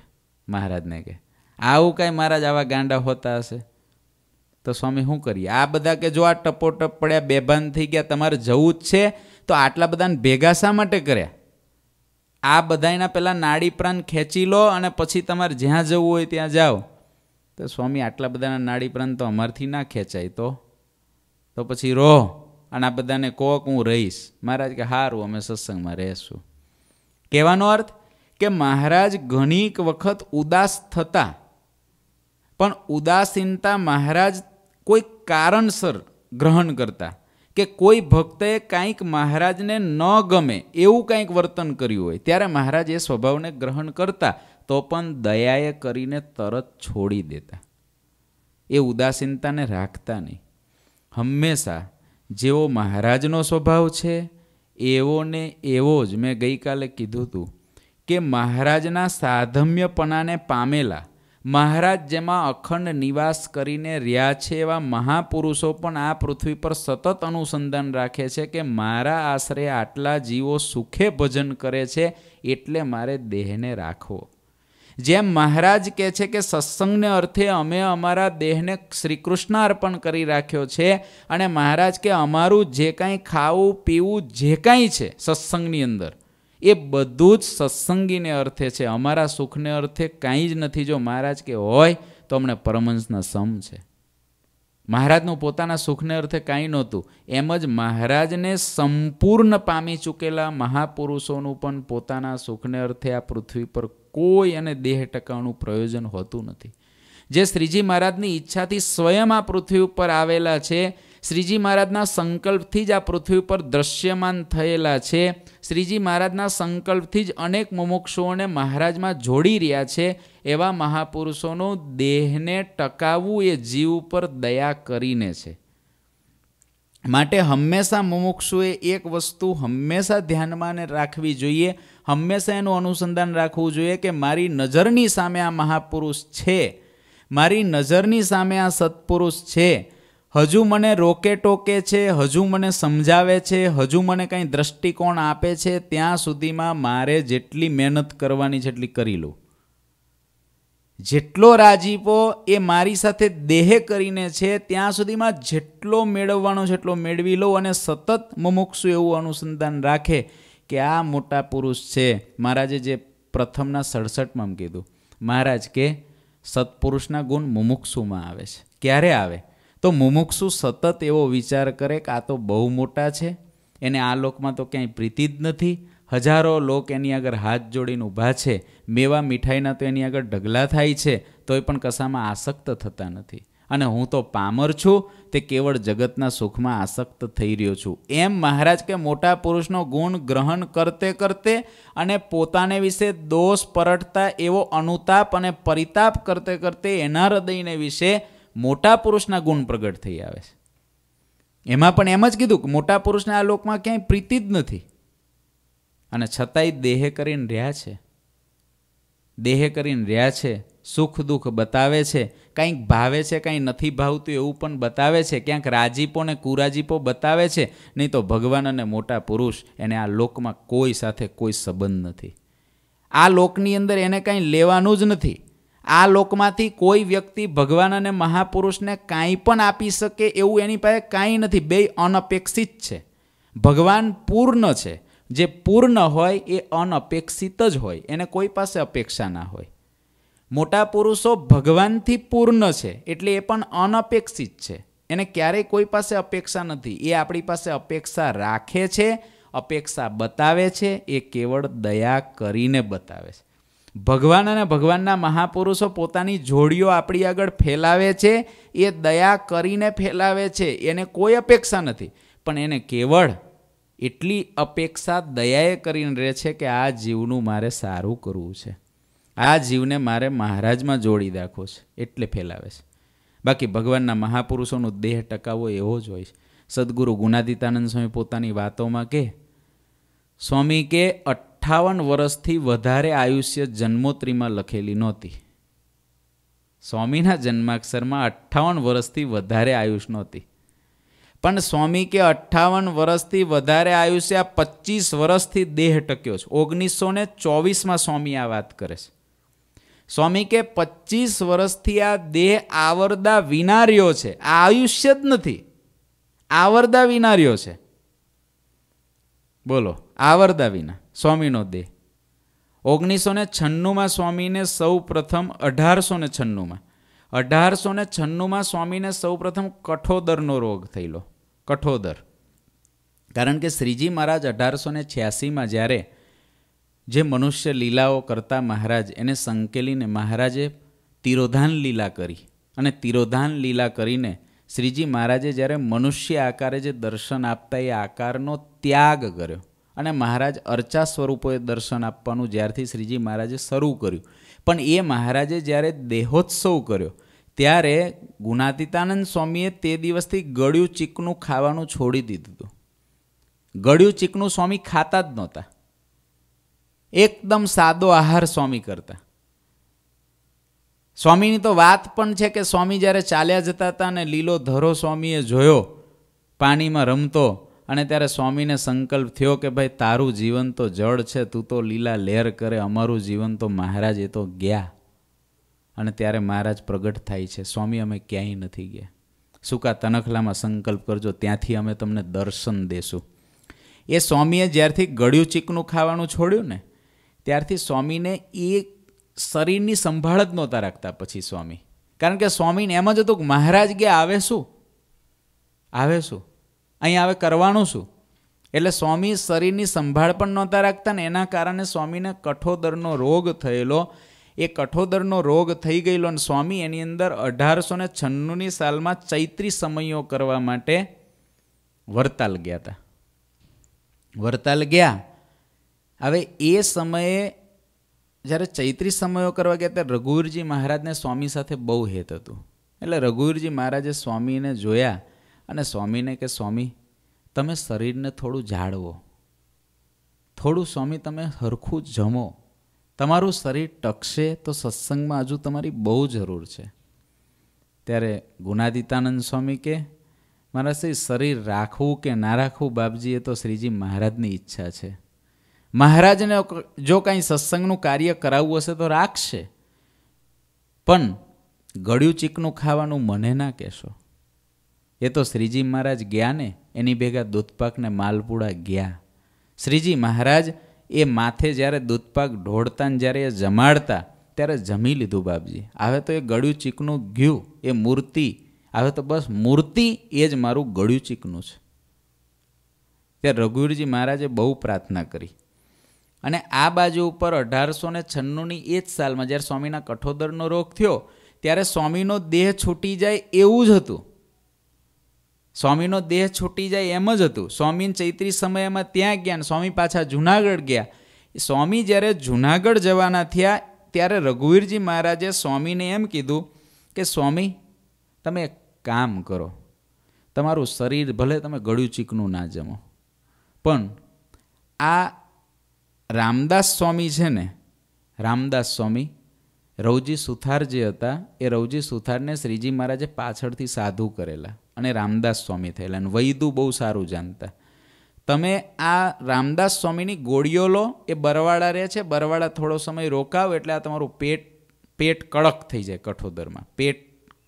મહારાજને કે આવું કાંઈ મહારાજ આવા ગાંડા હોતા હશે તો સ્વામી શું કરીએ આ બધા કે જો આ ટપોટપ પડ્યા બેભાન થઈ ગયા તમારે જવું જ છે તો આટલા બધાને ભેગા શા માટે કર્યા આ બધાના પહેલાં નાડી પ્રાણ ખેંચી લો અને પછી તમારે જ્યાં જવું હોય ત્યાં જાઓ તો સ્વામી આટલા બધાના નાડી પ્રાણ તો અમારથી ના ખેંચાય તો તો પછી રહો અને આ બધાને કોક હું રહીશ મહારાજ કે હારું અમે સત્સંગમાં રહેશું કહેવાનો અર્થ કે મહારાજ ઘણીક વખત ઉદાસ થતા પણ ઉદાસીનતા મહારાજ કોઈ કારણસર ગ્રહણ કરતા કે કોઈ ભક્તએ કાંઈક મહારાજને ન ગમે એવું કાંઈક વર્તન કર્યું હોય ત્યારે મહારાજ એ સ્વભાવને ગ્રહણ કરતા તો પણ દયાએ કરીને તરત છોડી દેતા એ ઉદાસીનતાને રાખતા નહીં હંમેશા જેવો મહારાજનો સ્વભાવ છે એવોને એવો જ મેં ગઈકાલે કીધું હતું કે મહારાજના સાધમ્યપણાને પામેલા મહારાજ જેમાં અખંડ નિવાસ કરીને રહ્યા છે એવા મહાપુરુષો પણ આ પૃથ્વી પર સતત અનુસંધાન રાખે છે કે મારા આશરે આટલા જીવો સુખે ભજન કરે છે એટલે મારે દેહને રાખવો જેમ મહારાજ કહે છે કે સત્સંગને અર્થે અમે અમારા દેહને શ્રી કૃષ્ણ અર્પણ કરી રાખ્યો છે અને મહારાજ કે અમારું જે કાંઈ ખાવું પીવું જે કાંઈ છે સત્સંગની અંદર એ બધું જ સત્સંગીને અર્થે છે અમારા સુખને અર્થે કાંઈ જ નથી જો મહારાજ કે હોય તો અમને પરમહંસના સમ છે મહારાજનું પોતાના સુખને અર્થે કાંઈ નહોતું એમ જ મહારાજને સંપૂર્ણ પામી ચૂકેલા મહાપુરુષોનું પણ પોતાના સુખને અર્થે આ પૃથ્વી પર કોઈ અને દેહ ટકાઉનું પ્રયોજન હોતું નથી જે શ્રીજી મહારાજની ઈચ્છાથી સ્વયં આ પૃથ્વી ઉપર આવેલા છે શ્રીજી મહારાજના સંકલ્પથી જ આ પૃથ્વી પર દ્રશ્યમાન થયેલા છે શ્રીજી મહારાજના સંકલ્પથી જ અનેક મુમુક્ષુઓને મહારાજમાં જોડી રહ્યા છે એવા મહાપુરુષોનું દેહને ટકાવવું એ જીવ ઉપર દયા કરીને છે માટે હંમેશા મુમુક્ષુએ એક વસ્તુ હંમેશા ધ્યાનમાં રાખવી જોઈએ હંમેશા એનું અનુસંધાન રાખવું જોઈએ કે મારી નજરની સામે આ મહાપુરુષ છે મારી નજરની સામે આ સત્પુરુષ છે હજુ મને રોકે ટોકે છે હજુ મને સમજાવે છે હજુ મને કંઈ દ્રષ્ટિકોણ આપે છે ત્યાં સુધીમાં મારે જેટલી મહેનત કરવાની છે એટલી કરી લઉં જેટલો રાજીપો એ મારી સાથે દેહ કરીને છે ત્યાં સુધીમાં જેટલો મેળવવાનો છે એટલો મેળવી લઉં અને સતત મુમુક્ષુ એવું અનુસંધાન રાખે કે આ મોટા પુરુષ છે મહારાજે જે પ્રથમના સડસઠમાં કીધું મહારાજ કે સત્પુરુષના ગુણ મુમુક્ષુમાં આવે છે ક્યારે આવે તો મુમુક્ષુ સતત એવો વિચાર કરે કે આ તો બહુ મોટા છે એને આ લોકમાં તો ક્યાંય પ્રીતિ જ નથી હજારો લોક એની આગળ હાથ જોડીને ઊભા છે મેવા મીઠાઈના તો એની આગળ ઢગલા થાય છે તોય પણ કશામાં આસક્ત થતા નથી અને હું તો પામર છું તે કેવળ જગતના સુખમાં આસક્ત થઈ રહ્યો છું એમ મહારાજ કે મોટા પુરુષનો ગુણ ગ્રહણ કરતે કરતે અને પોતાને વિશે દોષ પરટતા એવો અનુતાપ અને પરિતાપ કરતે કરતે એના હૃદયને વિશે મોટા પુરુષના ગુણ પ્રગટ થઈ આવે છે એમાં પણ એમ જ કીધું કે મોટા પુરુષને આ લોકમાં ક્યાંય પ્રીતિ જ નથી અને છતાંય દેહે કરીને રહ્યા છે દેહે કરીને રહ્યા છે સુખ દુઃખ બતાવે છે કંઈક ભાવે છે કંઈ નથી ભાવતું એવું પણ બતાવે છે ક્યાંક રાજીપો ને કુરાજીપો બતાવે છે નહીં તો ભગવાન અને મોટા પુરુષ એને આ લોકમાં કોઈ સાથે કોઈ સંબંધ નથી આ લોકની અંદર એને કાંઈ લેવાનું જ નથી આ લોકમાંથી કોઈ વ્યક્તિ ભગવાન અને મહાપુરુષને કાંઈ પણ આપી શકે એવું એની પાસે કાંઈ નથી બે અનપેક્ષિત છે ભગવાન પૂર્ણ છે જે પૂર્ણ હોય એ અનપેક્ષિત જ હોય એને કોઈ પાસે અપેક્ષા ના હોય મોટા પુરુષો ભગવાનથી પૂર્ણ છે એટલે એ પણ અનપેક્ષિત છે એને ક્યારેય કોઈ પાસે અપેક્ષા નથી એ આપણી પાસે અપેક્ષા રાખે છે અપેક્ષા બતાવે છે એ કેવળ દયા કરીને બતાવે છે ભગવાન અને ભગવાનના મહાપુરુષો પોતાની જોડીઓ આપણી આગળ ફેલાવે છે એ દયા કરીને ફેલાવે છે એને કોઈ અપેક્ષા નથી પણ એને કેવળ એટલી અપેક્ષા દયાએ કરીને રહે છે કે આ જીવનું મારે સારું કરવું છે આ જીવને મારે મહારાજમાં જોડી રાખવો છે એટલે ફેલાવે છે બાકી ભગવાનના મહાપુરુષોનો દેહ ટકાવવો એવો જ હોય છે સદગુરુ ગુનાદિતાનંદ સ્વામી પોતાની વાતોમાં કે સ્વામી કે અઠ્ઠાવન વર્ષથી વધારે આયુષ્ય જન્મોત્રીમાં લખેલી નહોતી સ્વામીના જન્માક્ષરમાં અઠ્ઠાવન વર્ષથી વધારે આયુષ નહોતી પણ સ્વામી કે અઠ્ઠાવન વર્ષથી વધારે આયુષ્ય આ પચીસ વર્ષથી દેહ ટક્યો છે ઓગણીસો ને ચોવીસમાં સ્વામી આ વાત કરે છે સ્વામી કે પચીસ વર્ષથી આ દેહ આવરદા વિનાર્યો છે આ આયુષ્ય જ નથી આવરદા વિનાર્યો છે બોલો આવરદા વિના સ્વામીનો દેહ ઓગણીસો ને છન્નુંમાં સ્વામીને સૌ પ્રથમ અઢારસો ને છન્નુંમાં અઢારસો ને છન્નુંમાં સ્વામીને સૌ પ્રથમ કઠોદરનો રોગ થયેલો કઠોદર કારણ કે શ્રીજી મહારાજ અઢારસો ને છ્યાસીમાં જ્યારે જે મનુષ્ય લીલાઓ કરતા મહારાજ એને સંકેલીને મહારાજે તિરોધાન લીલા કરી અને તિરોધાન લીલા કરીને શ્રીજી મહારાજે જ્યારે મનુષ્ય આકારે જે દર્શન આપતા એ આકારનો ત્યાગ કર્યો અને મહારાજ અર્ચા સ્વરૂપોએ દર્શન આપવાનું જ્યારથી શ્રીજી મહારાજે શરૂ કર્યું પણ એ મહારાજે જ્યારે દેહોત્સવ કર્યો ત્યારે ગુણાતીતાનંદ સ્વામીએ તે દિવસથી ગળ્યું ચીકનું ખાવાનું છોડી દીધું હતું ગળ્યું ચીકનું સ્વામી ખાતા જ નહોતા એકદમ સાદો આહાર સ્વામી કરતા સ્વામીની તો વાત પણ છે કે સ્વામી જ્યારે ચાલ્યા જતા હતા અને લીલો ધરો સ્વામીએ જોયો પાણીમાં રમતો અને ત્યારે સ્વામીને સંકલ્પ થયો કે ભાઈ તારું જીવન તો જળ છે તું તો લીલા લહેર કરે અમારું જીવન તો મહારાજ એ તો ગયા અને ત્યારે મહારાજ પ્રગટ થાય છે સ્વામી અમે ક્યાંય નથી ગયા સૂકા તનખલામાં સંકલ્પ કરજો ત્યાંથી અમે તમને દર્શન દેશું એ સ્વામીએ જ્યારથી ગળ્યું ચીકનું ખાવાનું છોડ્યું ને ત્યારથી સ્વામીને એ શરીરની સંભાળ જ નહોતા રાખતા પછી સ્વામી કારણ કે સ્વામીને એમ જ હતું કે મહારાજ ગયા આવે શું આવે શું અહીં હવે કરવાનું શું એટલે સ્વામી શરીરની સંભાળ પણ નહોતા રાખતા ને એના કારણે સ્વામીને કઠોદરનો રોગ થયેલો એ કઠોદરનો રોગ થઈ ગયેલો અને સ્વામી એની અંદર અઢારસો ને છન્નુંની સાલમાં ચૈત્રી સમયો કરવા માટે વરતાલ ગયા હતા વરતાલ ગયા હવે એ સમયે જ્યારે ચૈત્રી સમયો કરવા ગયા ત્યારે રઘુવીરજી મહારાજને સ્વામી સાથે બહુ હેત હતું એટલે રઘુવીરજી મહારાજે સ્વામીને જોયા અને સ્વામીને કે સ્વામી તમે શરીરને થોડું જાળવો થોડું સ્વામી તમે હરખું જમો તમારું શરીર ટકશે તો સત્સંગમાં હજુ તમારી બહુ જરૂર છે ત્યારે ગુનાદિતાનંદ સ્વામી કે મારા શ્રી શરીર રાખવું કે ના રાખવું બાપજી એ તો શ્રીજી મહારાજની ઈચ્છા છે મહારાજને જો કાંઈ સત્સંગનું કાર્ય કરાવવું હશે તો રાખશે પણ ગળ્યું ચીકનું ખાવાનું મને ના કહેશો એ તો શ્રીજી મહારાજ ગયા ને એની ભેગા દૂધપાકને માલપુડા ગયા શ્રીજી મહારાજ એ માથે જ્યારે દૂધપાક ઢોળતા ને જ્યારે એ જમાડતા ત્યારે જમી લીધું બાપજી હવે તો એ ગળ્યું ચીકનું ઘ્યું એ મૂર્તિ હવે તો બસ મૂર્તિ એ જ મારું ગળ્યું ચીકનું છે ત્યારે રઘુવીરજી મહારાજે બહુ પ્રાર્થના કરી અને આ બાજુ ઉપર અઢારસો ને છન્નુંની એ જ સાલમાં જ્યારે સ્વામીના કઠોદરનો રોગ થયો ત્યારે સ્વામીનો દેહ છૂટી જાય એવું જ હતું સ્વામીનો દેહ છૂટી જાય એમ જ હતું સ્વામીને ચૈત્રી સમયમાં ત્યાં ગયા અને સ્વામી પાછા જુનાગઢ ગયા સ્વામી જ્યારે જુનાગઢ જવાના થયા ત્યારે રઘુવીરજી મહારાજે સ્વામીને એમ કીધું કે સ્વામી તમે કામ કરો તમારું શરીર ભલે તમે ગળ્યું ચીકનું ના જમો પણ આ રામદાસ સ્વામી છે ને રામદાસ સ્વામી રવજી સુથાર જે હતા એ રવજી સુથારને શ્રીજી મહારાજે પાછળથી સાધુ કરેલા અને રામદાસ સ્વામી થયેલા અને વૈદુ બહુ સારું જાણતા તમે આ રામદાસ સ્વામીની ગોળીઓ લો એ બરવાડા રહે છે બરવાડા થોડો સમય રોકાવ એટલે આ તમારું પેટ પેટ કડક થઈ જાય કઠોદરમાં પેટ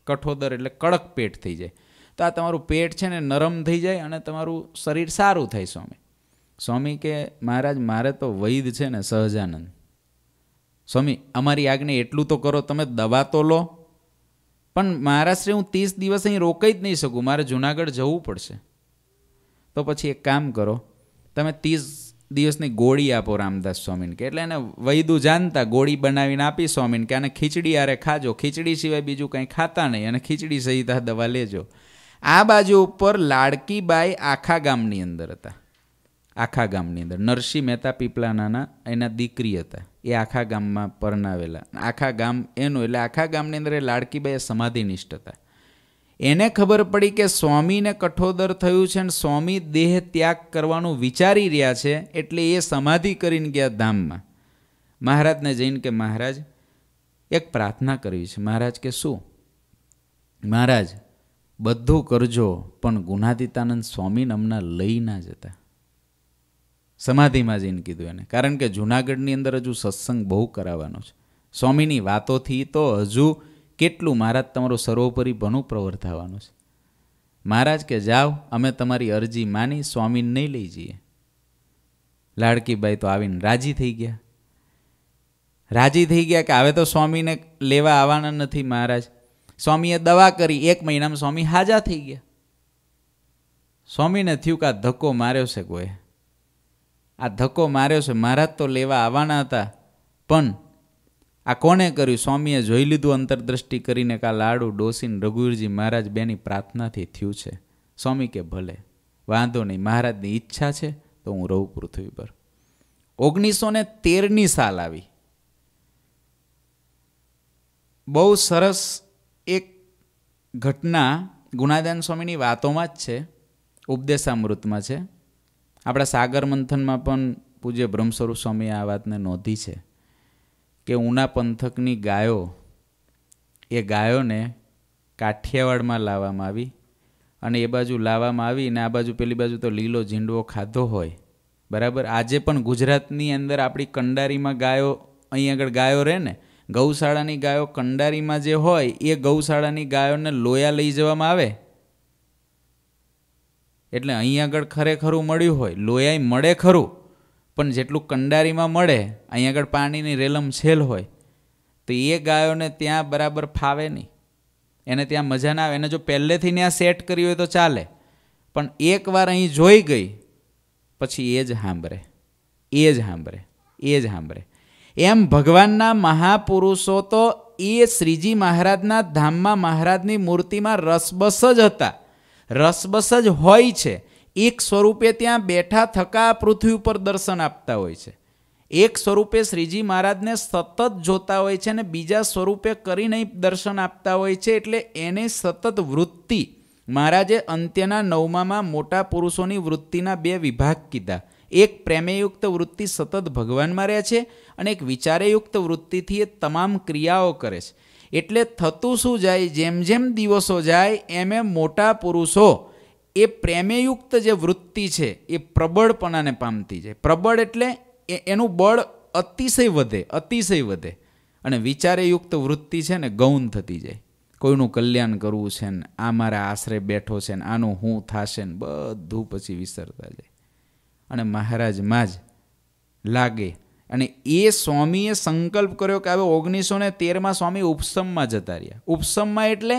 કઠોદર એટલે કડક પેટ થઈ જાય તો આ તમારું પેટ છે ને નરમ થઈ જાય અને તમારું શરીર સારું થાય સ્વામી સ્વામી કે મહારાજ મારે તો વૈદ છે ને સહજાનંદ સ્વામી અમારી આજ્ઞે એટલું તો કરો તમે દવા તો લો પણ મહારાષ્ટ્રે હું ત્રીસ દિવસ અહીં રોકાઈ જ નહીં શકું મારે જુનાગઢ જવું પડશે તો પછી એક કામ કરો તમે ત્રીસ દિવસની ગોળી આપો રામદાસ સ્વામીને કે એટલે એને વૈદુ જાણતા ગોળી બનાવીને આપી સ્વામીને કે આને ખીચડી આરે ખાજો ખીચડી સિવાય બીજું કંઈ ખાતા નહીં અને ખીચડી સહિત આ દવા લેજો આ બાજુ ઉપર લાડકીબાઈ આખા ગામની અંદર હતા આખા ગામની અંદર નરસિંહ મહેતા પીપલાનાના એના દીકરી હતા એ આખા ગામમાં પરણાવેલા આખા ગામ એનું એટલે આખા ગામની અંદર એ લાડકીબાઈ સમાધિનિષ્ઠ હતા એને ખબર પડી કે સ્વામીને કઠોદર થયું છે અને સ્વામી દેહ ત્યાગ કરવાનું વિચારી રહ્યા છે એટલે એ સમાધિ કરીને ગયા ધામમાં મહારાજને જઈને કે મહારાજ એક પ્રાર્થના કરવી છે મહારાજ કે શું મહારાજ બધું કરજો પણ ગુનાદિતાનંદ સ્વામી અમને લઈ ના જતા સમાધિમાં જઈને કીધું એને કારણ કે જુનાગઢની અંદર હજુ સત્સંગ બહુ કરાવવાનો છે સ્વામીની વાતોથી તો હજુ કેટલું મહારાજ તમારું સર્વોપરી ભણું પ્રવર્તાવાનું છે મહારાજ કે જાઓ અમે તમારી અરજી માની સ્વામીને નહીં લઈ જઈએ લાડકીભાઈ તો આવીને રાજી થઈ ગયા રાજી થઈ ગયા કે હવે તો સ્વામીને લેવા આવવાના નથી મહારાજ સ્વામીએ દવા કરી એક મહિનામાં સ્વામી હાજા થઈ ગયા સ્વામીને થયું કે આ ધક્કો માર્યો છે કોઈ આ ધક્કો માર્યો છે મહારાજ તો લેવા આવવાના હતા પણ આ કોણે કર્યું સ્વામીએ જોઈ લીધું અંતરદ્રષ્ટિ કરીને કા લાડુ ડોસીન રઘુવીરજી મહારાજ બેની પ્રાર્થનાથી થયું છે સ્વામી કે ભલે વાંધો નહીં મહારાજની ઈચ્છા છે તો હું રહું પૃથ્વી પર ઓગણીસો ને તેરની સાલ આવી બહુ સરસ એક ઘટના ગુણાદાન સ્વામીની વાતોમાં જ છે ઉપદેશામૃતમાં છે આપણા સાગર મંથનમાં પણ પૂજ્ય બ્રહ્મસ્વરૂપ સ્વામીએ આ વાતને નોંધી છે કે ઉના પંથકની ગાયો એ ગાયોને કાઠિયાવાડમાં લાવવામાં આવી અને એ બાજુ લાવવામાં આવી અને આ બાજુ પેલી બાજુ તો લીલો ઝીંડવો ખાધો હોય બરાબર આજે પણ ગુજરાતની અંદર આપણી કંડારીમાં ગાયો અહીં આગળ ગાયો રહે ને ગૌશાળાની ગાયો કંડારીમાં જે હોય એ ગૌશાળાની ગાયોને લોયા લઈ જવામાં આવે એટલે અહીં આગળ ખરેખરું મળ્યું હોય લોયાઈ મળે ખરું પણ જેટલું કંડારીમાં મળે અહીં આગળ પાણીની રેલમ છેલ હોય તો એ ગાયોને ત્યાં બરાબર ફાવે નહીં એને ત્યાં મજા ના આવે એને જો પહેલેથી ત્યાં સેટ કરી હોય તો ચાલે પણ એકવાર અહીં જોઈ ગઈ પછી એ જ સાંભળે એ જ સાંભળે એ જ સાંભળે એમ ભગવાનના મહાપુરુષો તો એ શ્રીજી મહારાજના ધામમાં મહારાજની મૂર્તિમાં રસબસ જ હતા રસબસ જ હોય છે એક સ્વરૂપે ત્યાં બેઠા થકા પૃથ્વી ઉપર દર્શન આપતા હોય છે એક સ્વરૂપે શ્રીજી મહારાજને સતત જોતા હોય છે અને બીજા સ્વરૂપે કરીને દર્શન આપતા હોય છે એટલે એને સતત વૃત્તિ મહારાજે અંત્યના નવમામાં મોટા પુરુષોની વૃત્તિના બે વિભાગ કીધા એક પ્રેમયુક્ત વૃત્તિ સતત ભગવાનમાં રહે છે અને એક વિચારયુક્ત વૃત્તિથી એ તમામ ક્રિયાઓ કરે છે એટલે થતું શું જાય જેમ જેમ દિવસો જાય એમ એમ મોટા પુરુષો એ પ્રેમયુક્ત જે વૃત્તિ છે એ પ્રબળપણાને પામતી જાય પ્રબળ એટલે એનું બળ અતિશય વધે અતિશય વધે અને વિચારેયુક્ત વૃત્તિ છે ને ગૌન થતી જાય કોઈનું કલ્યાણ કરવું છે ને આ મારા આશરે બેઠો છે ને આનું હું થશે ને બધું પછી વિસરતા જાય અને મહારાજમાં જ લાગે અને એ સ્વામીએ સંકલ્પ કર્યો કે હવે ઓગણીસો ને તેરમાં સ્વામી ઉપસમમાં જતા રહ્યા ઉપસમમાં એટલે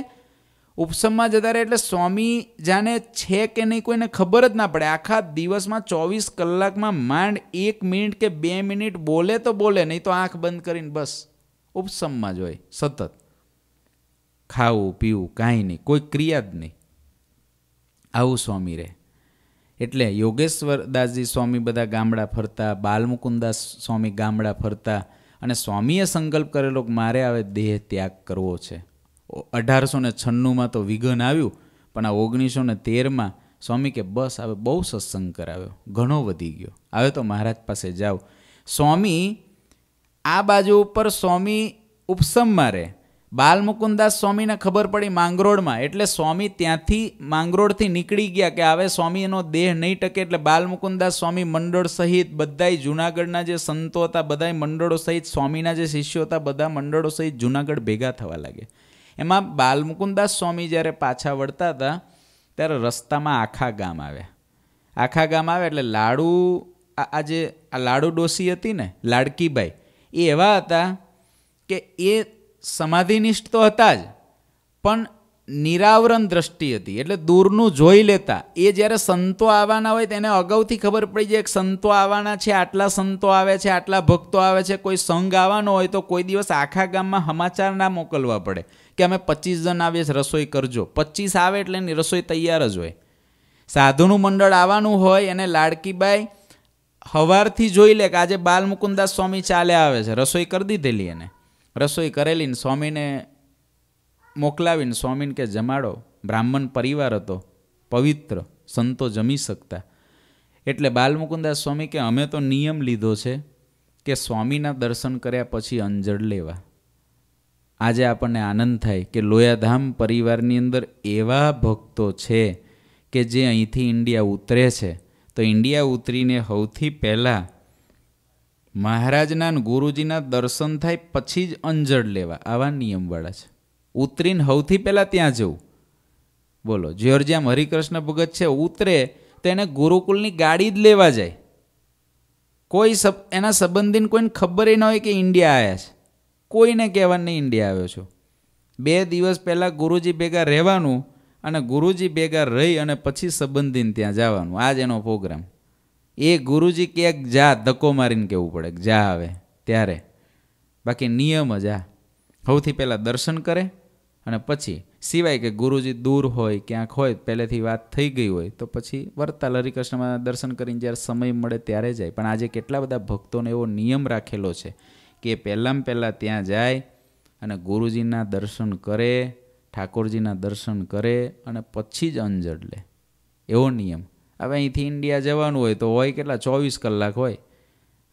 ઉપસમમાં જતા રહ્યા એટલે સ્વામી જાણે છે કે નહીં કોઈને ખબર જ ના પડે આખા દિવસમાં ચોવીસ કલાકમાં માંડ એક મિનિટ કે બે મિનિટ બોલે તો બોલે નહીં તો આંખ બંધ કરીને બસ ઉપસમમાં જ હોય સતત ખાવું પીવું કાંઈ નહીં કોઈ ક્રિયા જ નહીં આવું સ્વામી રહે એટલે યોગેશ્વર સ્વામી બધા ગામડા ફરતા બાલમુકુદાસ સ્વામી ગામડા ફરતા અને સ્વામીએ સંકલ્પ કરેલો કે મારે હવે દેહ ત્યાગ કરવો છે અઢારસો ને છન્નુંમાં તો વિઘન આવ્યું પણ આ ઓગણીસો ને તેરમાં સ્વામી કે બસ હવે બહુ સત્સંગ કરાવ્યો ઘણો વધી ગયો હવે તો મહારાજ પાસે જાઓ સ્વામી આ બાજુ ઉપર સ્વામી ઉપસમ મારે બાલમુકુદાસ સ્વામીને ખબર પડી માંગરોળમાં એટલે સ્વામી ત્યાંથી માંગરોળથી નીકળી ગયા કે હવે સ્વામીનો દેહ નહીં ટકે એટલે બાલમુકુદાસ સ્વામી મંડળ સહિત બધાય જુનાગઢના જે સંતો હતા બધાય મંડળો સહિત સ્વામીના જે શિષ્યો હતા બધા મંડળો સહિત જુનાગઢ ભેગા થવા લાગે એમાં બાલમુકુદાસ સ્વામી જ્યારે પાછા વળતા હતા ત્યારે રસ્તામાં આખા ગામ આવ્યા આખા ગામ આવે એટલે લાડુ આ જે આ લાડુ ડોસી હતી ને લાડકીબાઈ એ એવા હતા કે એ સમાધિનિષ્ઠ તો હતા જ પણ નિરાવરણ દ્રષ્ટિ હતી એટલે દૂરનું જોઈ લેતા એ જ્યારે સંતો આવવાના હોય તેને અગાઉથી ખબર પડી જાય કે સંતો આવવાના છે આટલા સંતો આવે છે આટલા ભક્તો આવે છે કોઈ સંઘ આવવાનો હોય તો કોઈ દિવસ આખા ગામમાં સમાચાર ના મોકલવા પડે કે અમે પચીસ જણ આવીએ છીએ રસોઈ કરજો પચીસ આવે એટલે એની રસોઈ તૈયાર જ હોય સાધુનું મંડળ આવવાનું હોય અને લાડકીબાઈ હવારથી જોઈ લે કે આજે બાલમુકુદાસ સ્વામી ચાલે આવે છે રસોઈ કરી દીધેલી એને રસોઈ કરેલીને સ્વામીને મોકલાવીને સ્વામીને કે જમાડો બ્રાહ્મણ પરિવાર હતો પવિત્ર સંતો જમી શકતા એટલે બાલમુકુદાસ સ્વામી કે અમે તો નિયમ લીધો છે કે સ્વામીના દર્શન કર્યા પછી અંજળ લેવા આજે આપણને આનંદ થાય કે લોયાધામ પરિવારની અંદર એવા ભક્તો છે કે જે અહીંથી ઇન્ડિયા ઉતરે છે તો ઇન્ડિયા ઉતરીને સૌથી પહેલાં મહારાજના ગુરુજીના દર્શન થાય પછી જ અંજળ લેવા આવા નિયમવાળા છે ઉતરીને સૌથી પહેલાં ત્યાં જવું બોલો જ્યોર જ્યોર્જિયામ હરિકૃષ્ણ ભગત છે ઉતરે તો એને ગુરુકુલની ગાડી જ લેવા જાય કોઈ સબ એના સંબંધીને કોઈને ખબર ન હોય કે ઇન્ડિયા આવ્યા છે કોઈને કહેવા નહીં ઇન્ડિયા આવ્યો છો બે દિવસ પહેલાં ગુરુજી ભેગા રહેવાનું અને ગુરુજી ભેગા રહી અને પછી સંબંધીને ત્યાં જવાનું આ જ એનો પ્રોગ્રામ એ ગુરુજી ક્યાંક જા ધક્કો મારીને કહેવું પડે જા આવે ત્યારે બાકી નિયમ જ આ સૌથી પહેલાં દર્શન કરે અને પછી સિવાય કે ગુરુજી દૂર હોય ક્યાંક હોય પહેલેથી વાત થઈ ગઈ હોય તો પછી વર્તાલ હરિકૃષ્ણમાં દર્શન કરીને જ્યારે સમય મળે ત્યારે જાય પણ આજે કેટલા બધા ભક્તોને એવો નિયમ રાખેલો છે કે પહેલાં પહેલાં ત્યાં જાય અને ગુરુજીના દર્શન કરે ઠાકોરજીના દર્શન કરે અને પછી જ અંજળ લે એવો નિયમ હવે અહીંથી ઇન્ડિયા જવાનું હોય તો હોય કેટલા ચોવીસ કલાક હોય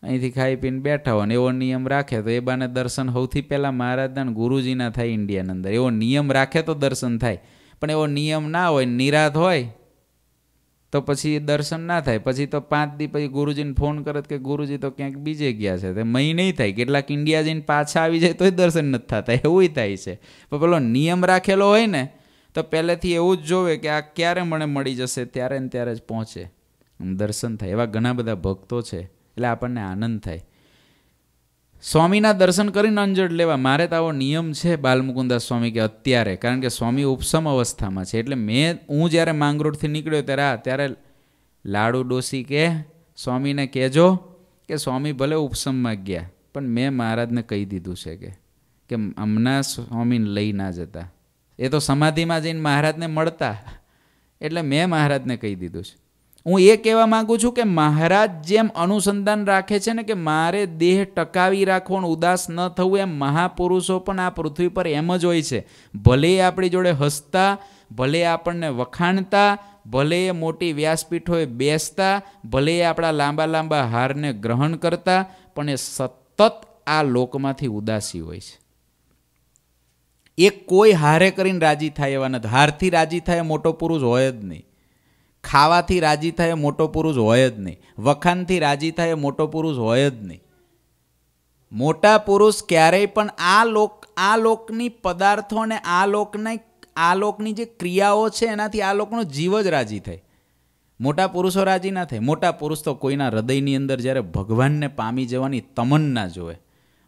અહીંથી ખાઈ પીને બેઠા હોય ને એવો નિયમ રાખે તો એ બાને દર્શન સૌથી પહેલાં મહારાજના ગુરુજીના થાય ઇન્ડિયાની અંદર એવો નિયમ રાખે તો દર્શન થાય પણ એવો નિયમ ના હોય નિરાત હોય તો પછી દર્શન ના થાય પછી તો પાંચ દી પછી ગુરુજીને ફોન કરત કે ગુરુજી તો ક્યાંક બીજે ગયા છે તે મહી નહીં થાય કેટલાક ઇન્ડિયા જઈને પાછા આવી જાય તોય દર્શન નથી થતા એવું થાય છે પણ પેલો નિયમ રાખેલો હોય ને તો પહેલેથી એવું જ જોવે કે આ ક્યારે મને મળી જશે ત્યારે ને ત્યારે જ પહોંચે દર્શન થાય એવા ઘણા બધા ભક્તો છે એટલે આપણને આનંદ થાય સ્વામીના દર્શન કરીને અંજળ લેવા મારે તો આવો નિયમ છે બાલમુકુદાસ સ્વામી કે અત્યારે કારણ કે સ્વામી ઉપસમ અવસ્થામાં છે એટલે મેં હું જ્યારે માંગરોળથી નીકળ્યો ત્યારે આ ત્યારે લાડુ ડોસી કે સ્વામીને કહેજો કે સ્વામી ભલે ઉપસમમાં ગયા પણ મેં મહારાજને કહી દીધું છે કે હમણાં સ્વામીને લઈ ના જતા એ તો સમાધિમાં જઈને મહારાજને મળતા એટલે મેં મહારાજને કહી દીધું છે હું એ કહેવા માગું છું કે મહારાજ જેમ અનુસંધાન રાખે છે ને કે મારે દેહ ટકાવી રાખવો ઉદાસ ન થવું એમ મહાપુરુષો પણ આ પૃથ્વી પર એમ જ હોય છે ભલે આપણી જોડે હસતા ભલે આપણને વખાણતા ભલે એ મોટી વ્યાસપીઠોએ બેસતા ભલે એ આપણા લાંબા લાંબા હારને ગ્રહણ કરતા પણ એ સતત આ લોકમાંથી ઉદાસી હોય છે એ કોઈ હારે કરીને રાજી થાય એવા નથી હારથી રાજી થાય મોટો પુરુષ હોય જ નહીં ખાવાથી રાજી થાય મોટો પુરુષ હોય જ નહીં વખાનથી રાજી થાય મોટો પુરુષ હોય જ નહીં મોટા પુરુષ ક્યારેય પણ આ લોક આ લોકની પદાર્થો અને આ લોકને આ લોકની જે ક્રિયાઓ છે એનાથી આ લોકનો જીવ જ રાજી થાય મોટા પુરુષો રાજી ના થાય મોટા પુરુષ તો કોઈના હૃદયની અંદર જ્યારે ભગવાનને પામી જવાની તમન્ના જોવે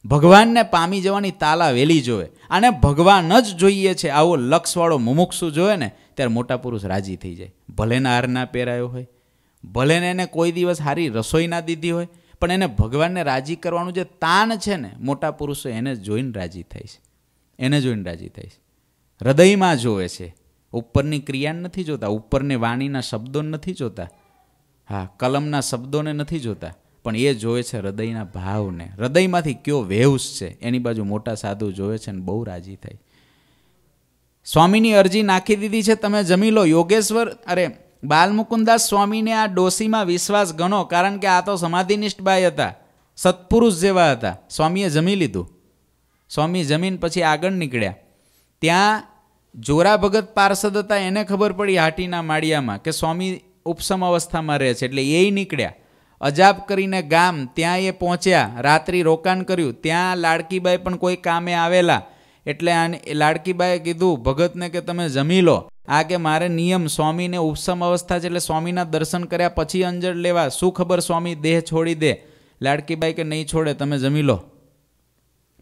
ભગવાનને પામી જવાની તાલા વેલી જોવે આને ભગવાન જ જોઈએ છે આવો લક્ષવાળો મુમુક્ષુ જોવે ને ત્યારે મોટા પુરુષ રાજી થઈ જાય ભલેને હાર ના પહેરાયો હોય ભલેને એને કોઈ દિવસ સારી રસોઈ ના દીધી હોય પણ એને ભગવાનને રાજી કરવાનું જે તાન છે ને મોટા પુરુષો એને જોઈને રાજી થાય છે એને જોઈને રાજી થાય છે હૃદયમાં જોવે છે ઉપરની ક્રિયા નથી જોતા ઉપરની વાણીના શબ્દો નથી જોતા હા કલમના શબ્દોને નથી જોતા પણ એ જોવે છે હૃદયના ભાવને હૃદયમાંથી કયો વેવ્સ છે એની બાજુ મોટા સાધુ જોવે છે અને બહુ રાજી થઈ સ્વામીની અરજી નાખી દીધી છે તમે જમી લો યોગેશ્વર અરે બાલમુકુદાસ સ્વામીને આ ડોસીમાં વિશ્વાસ ગણો કારણ કે આ તો સમાધિનિષ્ઠ બાય હતા સત્પુરુષ જેવા હતા સ્વામીએ જમી લીધું સ્વામી જમીન પછી આગળ નીકળ્યા ત્યાં જોરા ભગત પાર્ષદ હતા એને ખબર પડી હાટીના માળિયામાં કે સ્વામી ઉપસમ અવસ્થામાં રહે છે એટલે એ નીકળ્યા અજાપ કરીને ગામ ત્યાં એ પહોંચ્યા રાત્રિ રોકાણ કર્યું ત્યાં લાડકીબાઈ પણ કોઈ કામે આવેલા એટલે લાડકીબાઈએ કીધું ભગતને કે તમે જમી લો આ કે મારે નિયમ સ્વામીને ઉપસમ અવસ્થા છે એટલે સ્વામીના દર્શન કર્યા પછી અંજળ લેવા શું ખબર સ્વામી દેહ છોડી દે લાડકીબાઈ કે નહીં છોડે તમે જમી લો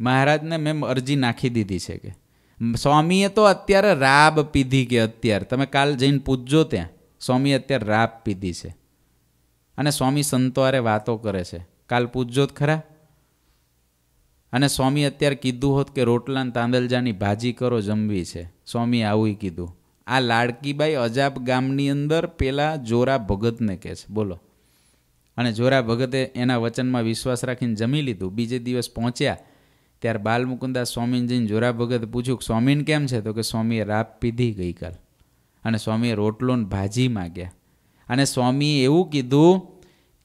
મહારાજને મેં અરજી નાખી દીધી છે કે સ્વામીએ તો અત્યારે રાબ પીધી કે અત્યારે તમે કાલ જઈને પૂછજો ત્યાં સ્વામીએ અત્યારે રાબ પીધી છે અને સ્વામી સંતવારે વાતો કરે છે કાલ પૂછજો જ ખરા અને સ્વામી અત્યારે કીધું હોત કે રોટલા તાંદલજાની ભાજી કરો જમવી છે સ્વામી આવું કીધું આ લાડકીબાઈ અજાબ ગામની અંદર પેલા જોરા ભગતને કહે છે બોલો અને જોરા ભગતે એના વચનમાં વિશ્વાસ રાખીને જમી લીધું બીજે દિવસ પહોંચ્યા ત્યારે બાલમુકુદાસ સ્વામીજીને જોરા ભગત પૂછ્યું સ્વામીને કેમ છે તો કે સ્વામીએ રાપ પીધી ગઈકાલ અને સ્વામીએ રોટલો ને ભાજી માગ્યા અને સ્વામીએ એવું કીધું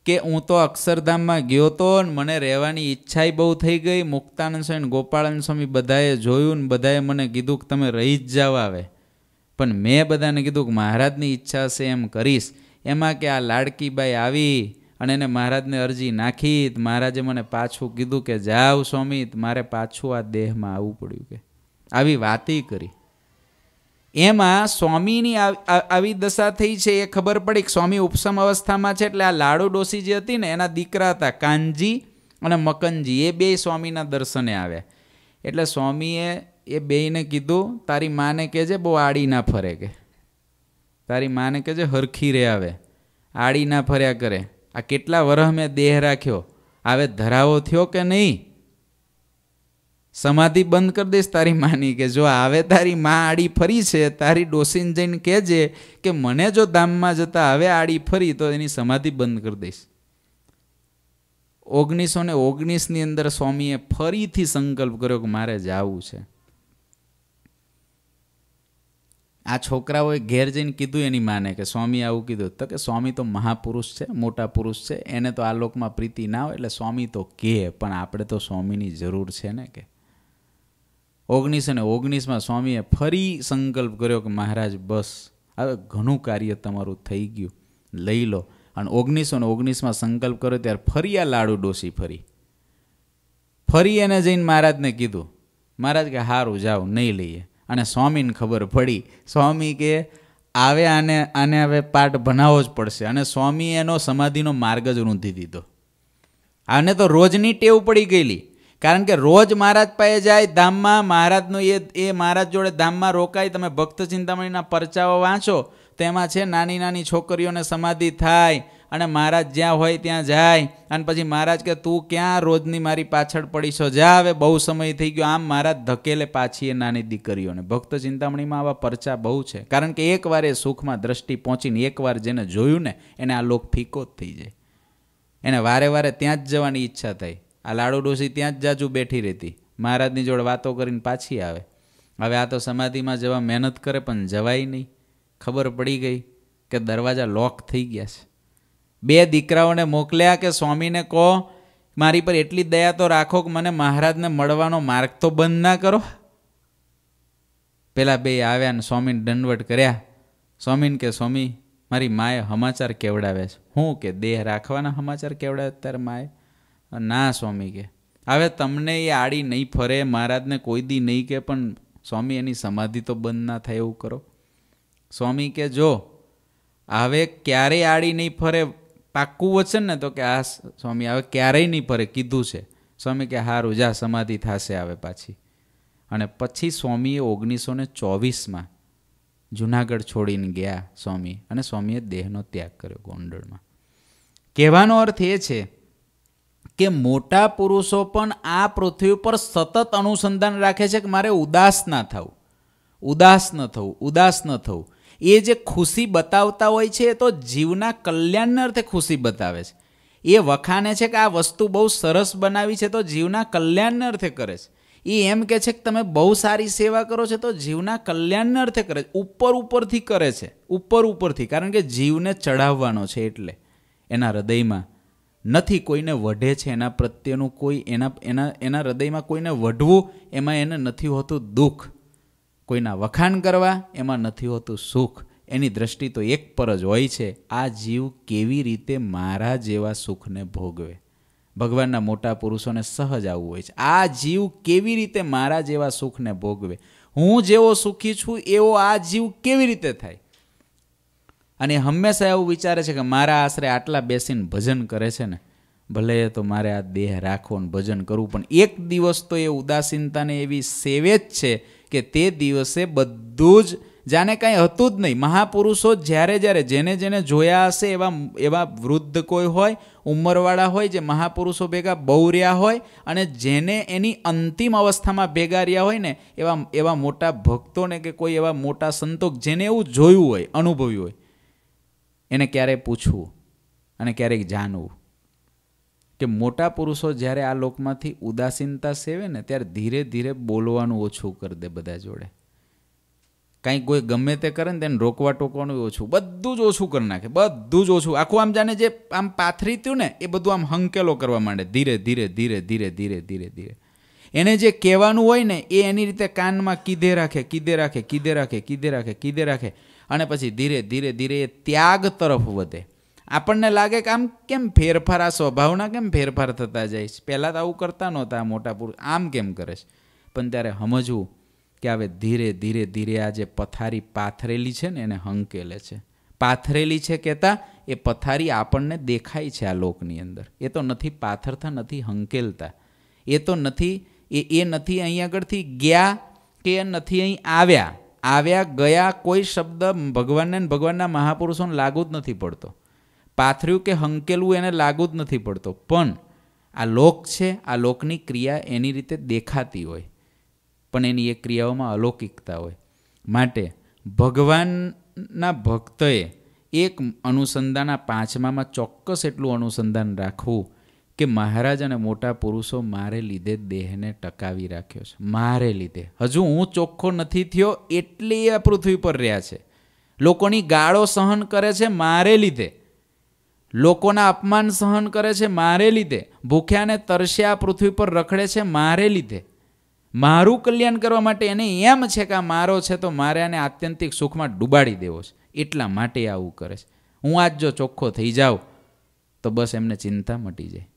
કે હું તો અક્ષરધામમાં ગયો તો ને મને રહેવાની ઈચ્છાય બહુ થઈ ગઈ મુક્તાનંદ સ્વામી ગોપાળાનંદ સ્વામી બધાએ જોયું ને બધાએ મને કીધું કે તમે રહી જ જાઓ આવે પણ મેં બધાને કીધું કે મહારાજની ઈચ્છા હશે એમ કરીશ એમાં કે આ લાડકીબાઈ આવી અને એને મહારાજને અરજી નાખી મહારાજે મને પાછું કીધું કે જાઓ સ્વામી મારે પાછું આ દેહમાં આવવું પડ્યું કે આવી વાતી કરી એમાં સ્વામીની આવી દશા થઈ છે એ ખબર પડી કે સ્વામી ઉપસમ અવસ્થામાં છે એટલે આ લાડુ ડોસી જે હતી ને એના દીકરા હતા કાનજી અને મકનજી એ બે સ્વામીના દર્શને આવ્યા એટલે સ્વામીએ એ બેયને કીધું તારી માને કહેજે બહુ આડી ના ફરે કે તારી માને કહેજે હરખી રે આવે આડી ના ફર્યા કરે આ કેટલા વરહ મેં દેહ રાખ્યો આવે ધરાવો થયો કે નહીં સમાધિ બંધ કરી દઈશ તારી માની કે જો આવે તારી માં આડી ફરી છે તારી ડોસીને જઈને કહેજે કે મને જો ધામમાં જતા આવે આડી ફરી તો એની સમાધિ બંધ કરી દઈશ ઓગણીસો ને ઓગણીસની અંદર સ્વામીએ ફરીથી સંકલ્પ કર્યો કે મારે જવું છે આ છોકરાઓએ ઘેર જઈને કીધું એની માને કે સ્વામી આવું કીધું તો કે સ્વામી તો મહાપુરુષ છે મોટા પુરુષ છે એને તો આ લોકમાં પ્રીતિ ના હોય એટલે સ્વામી તો કહે પણ આપણે તો સ્વામીની જરૂર છે ને કે ઓગણીસો ને ઓગણીસમાં સ્વામીએ ફરી સંકલ્પ કર્યો કે મહારાજ બસ હવે ઘણું કાર્ય તમારું થઈ ગયું લઈ લો અને ઓગણીસો ને ઓગણીસમાં સંકલ્પ કર્યો ત્યારે ફરી આ લાડુ ડોસી ફરી ફરી એને જઈને મહારાજને કીધું મહારાજ કે હારું જાઓ નહીં લઈએ અને સ્વામીને ખબર પડી સ્વામી કે આવે આને આને હવે પાઠ ભણાવવો જ પડશે અને સ્વામી એનો સમાધિનો માર્ગ જ રૂંધી દીધો આને તો રોજની ટેવ પડી ગયેલી કારણ કે રોજ મહારાજ પાસે જાય ધામમાં મહારાજનું એ એ મહારાજ જોડે ધામમાં રોકાય તમે ભક્ત ચિંતામણીના પરચાઓ વાંચો તેમાં છે નાની નાની છોકરીઓને સમાધિ થાય અને મહારાજ જ્યાં હોય ત્યાં જાય અને પછી મહારાજ કે તું ક્યાં રોજની મારી પાછળ પડીશો જા હવે બહુ સમય થઈ ગયો આમ મહારાજ ધકેલે પાછી એ નાની દીકરીઓને ભક્ત ચિંતામણીમાં આવા પરચા બહુ છે કારણ કે એકવાર એ સુખમાં દ્રષ્ટિ પહોંચીને એકવાર જેને જોયું ને એને આ લોક ફીકો જ થઈ જાય એને વારે વારે ત્યાં જ જવાની ઈચ્છા થાય આ લાડુ ડોસી ત્યાં જ જાજુ બેઠી રહેતી મહારાજની જોડે વાતો કરીને પાછી આવે હવે આ તો સમાધિમાં જવા મહેનત કરે પણ જવાય નહીં ખબર પડી ગઈ કે દરવાજા લોક થઈ ગયા છે બે દીકરાઓને મોકલ્યા કે સ્વામીને કહો મારી પર એટલી દયા તો રાખો કે મને મહારાજને મળવાનો માર્ગ તો બંધ ના કરો પેલા બે આવ્યા ને સ્વામીને દંડવટ કર્યા સ્વામીન કે સ્વામી મારી માએ સમાચાર કેવડાવ્યા છે હું કે દેહ રાખવાના સમાચાર કેવડાવે ત્યારે માએ ના સ્વામી કે હવે તમને એ આડી નહીં ફરે મહારાજને કોઈ દી નહીં કે પણ સ્વામી એની સમાધિ તો બંધ ના થાય એવું કરો સ્વામી કે જો હવે ક્યારેય આડી નહીં ફરે પાક્કું વચન ને તો કે આ સ્વામી હવે ક્યારેય નહીં ફરે કીધું છે સ્વામી કે હા જા સમાધિ થશે આવે પાછી અને પછી સ્વામીએ ઓગણીસો ને ચોવીસમાં જુનાગઢ છોડીને ગયા સ્વામી અને સ્વામીએ દેહનો ત્યાગ કર્યો ગોંડળમાં કહેવાનો અર્થ એ છે કે મોટા પુરુષો પણ આ પૃથ્વી ઉપર સતત અનુસંધાન રાખે છે કે મારે ઉદાસ ના થવું ઉદાસ ન થવું ઉદાસ ન થવું એ જે ખુશી બતાવતા હોય છે એ તો જીવના કલ્યાણના અર્થે ખુશી બતાવે છે એ વખાને છે કે આ વસ્તુ બહુ સરસ બનાવી છે તો જીવના કલ્યાણના અર્થે કરે છે એ એમ કે છે કે તમે બહુ સારી સેવા કરો છો તો જીવના કલ્યાણના અર્થે કરે છે ઉપર ઉપરથી કરે છે ઉપર ઉપરથી કારણ કે જીવને ચઢાવવાનો છે એટલે એના હૃદયમાં નથી કોઈને વઢે છે એના પ્રત્યેનું કોઈ એના એના એના હૃદયમાં કોઈને વઢવું એમાં એને નથી હોતું દુઃખ કોઈના વખાણ કરવા એમાં નથી હોતું સુખ એની દ્રષ્ટિ તો એક પર જ હોય છે આ જીવ કેવી રીતે મારા જેવા સુખને ભોગવે ભગવાનના મોટા પુરુષોને સહજ આવવું હોય છે આ જીવ કેવી રીતે મારા જેવા સુખને ભોગવે હું જેવો સુખી છું એવો આ જીવ કેવી રીતે થાય અને હંમેશા એવું વિચારે છે કે મારા આશરે આટલા બેસીને ભજન કરે છે ને ભલે તો મારે આ દેહ રાખવો ને ભજન કરવું પણ એક દિવસ તો એ ઉદાસીનતાને એવી સેવે જ છે કે તે દિવસે બધું જ જાણે કાંઈ હતું જ નહીં મહાપુરુષો જ્યારે જ્યારે જેને જેને જોયા હશે એવા એવા વૃદ્ધ કોઈ હોય ઉંમરવાળા હોય જે મહાપુરુષો ભેગા બહુ રહ્યા હોય અને જેને એની અંતિમ અવસ્થામાં ભેગા રહ્યા હોય ને એવા એવા મોટા ભક્તોને કે કોઈ એવા મોટા સંતો જેને એવું જોયું હોય અનુભવ્યું હોય એને ક્યારેય પૂછવું અને ક્યારેક જાણવું કે મોટા પુરુષો જ્યારે આ લોકમાંથી ઉદાસીનતા સેવે ને ત્યારે ધીરે ધીરે બોલવાનું ઓછું કરી દે બધા જોડે કાંઈ કોઈ ગમે તે કરે ને તેને રોકવા ટોકવાનું ઓછું બધું જ ઓછું કરી નાખે બધું જ ઓછું આખું આમ જાણે જે આમ પાથરી થયું ને એ બધું આમ હંકેલો કરવા માંડે ધીરે ધીરે ધીરે ધીરે ધીરે ધીરે ધીરે એને જે કહેવાનું હોય ને એ એની રીતે કાનમાં કીધે રાખે કીધે રાખે કીધે રાખે કીધે રાખે કીધે રાખે અને પછી ધીરે ધીરે ધીરે એ ત્યાગ તરફ વધે આપણને લાગે કે આમ કેમ ફેરફાર આ સ્વભાવના કેમ ફેરફાર થતા જાય છે પહેલાં તો આવું કરતા નહોતા મોટા પુરુષ આમ કેમ કરે છે પણ ત્યારે સમજવું કે હવે ધીરે ધીરે ધીરે આ જે પથારી પાથરેલી છે ને એને હંકેલે છે પાથરેલી છે કહેતા એ પથારી આપણને દેખાય છે આ લોકની અંદર એ તો નથી પાથરતા નથી હંકેલતા એ તો નથી એ એ નથી અહીં આગળથી ગયા કે નથી અહીં આવ્યા આવ્યા ગયા કોઈ શબ્દ ભગવાનને ભગવાનના મહાપુરુષોને લાગુ જ નથી પડતો પાથર્યું કે હંકેલવું એને લાગુ જ નથી પડતો પણ આ લોક છે આ લોકની ક્રિયા એની રીતે દેખાતી હોય પણ એની એ ક્રિયાઓમાં અલૌકિકતા હોય માટે ભગવાનના ભક્તએ એક અનુસંધાન આ પાંચમામાં ચોક્કસ એટલું અનુસંધાન રાખવું કે મહારાજ અને મોટા પુરુષો મારે લીધે દેહને ટકાવી રાખ્યો છે મારે લીધે હજુ હું ચોખ્ખો નથી થયો એટલે આ પૃથ્વી પર રહ્યા છે લોકોની ગાળો સહન કરે છે મારે લીધે લોકોના અપમાન સહન કરે છે મારે લીધે ભૂખ્યાને તરસે આ પૃથ્વી પર રખડે છે મારે લીધે મારું કલ્યાણ કરવા માટે એને એમ છે કે આ મારો છે તો મારે આને આત્યંતિક સુખમાં ડૂબાડી દેવો છે એટલા માટે આવું કરે છે હું આજ જો ચોખ્ખો થઈ જાઉં તો બસ એમને ચિંતા મટી જાય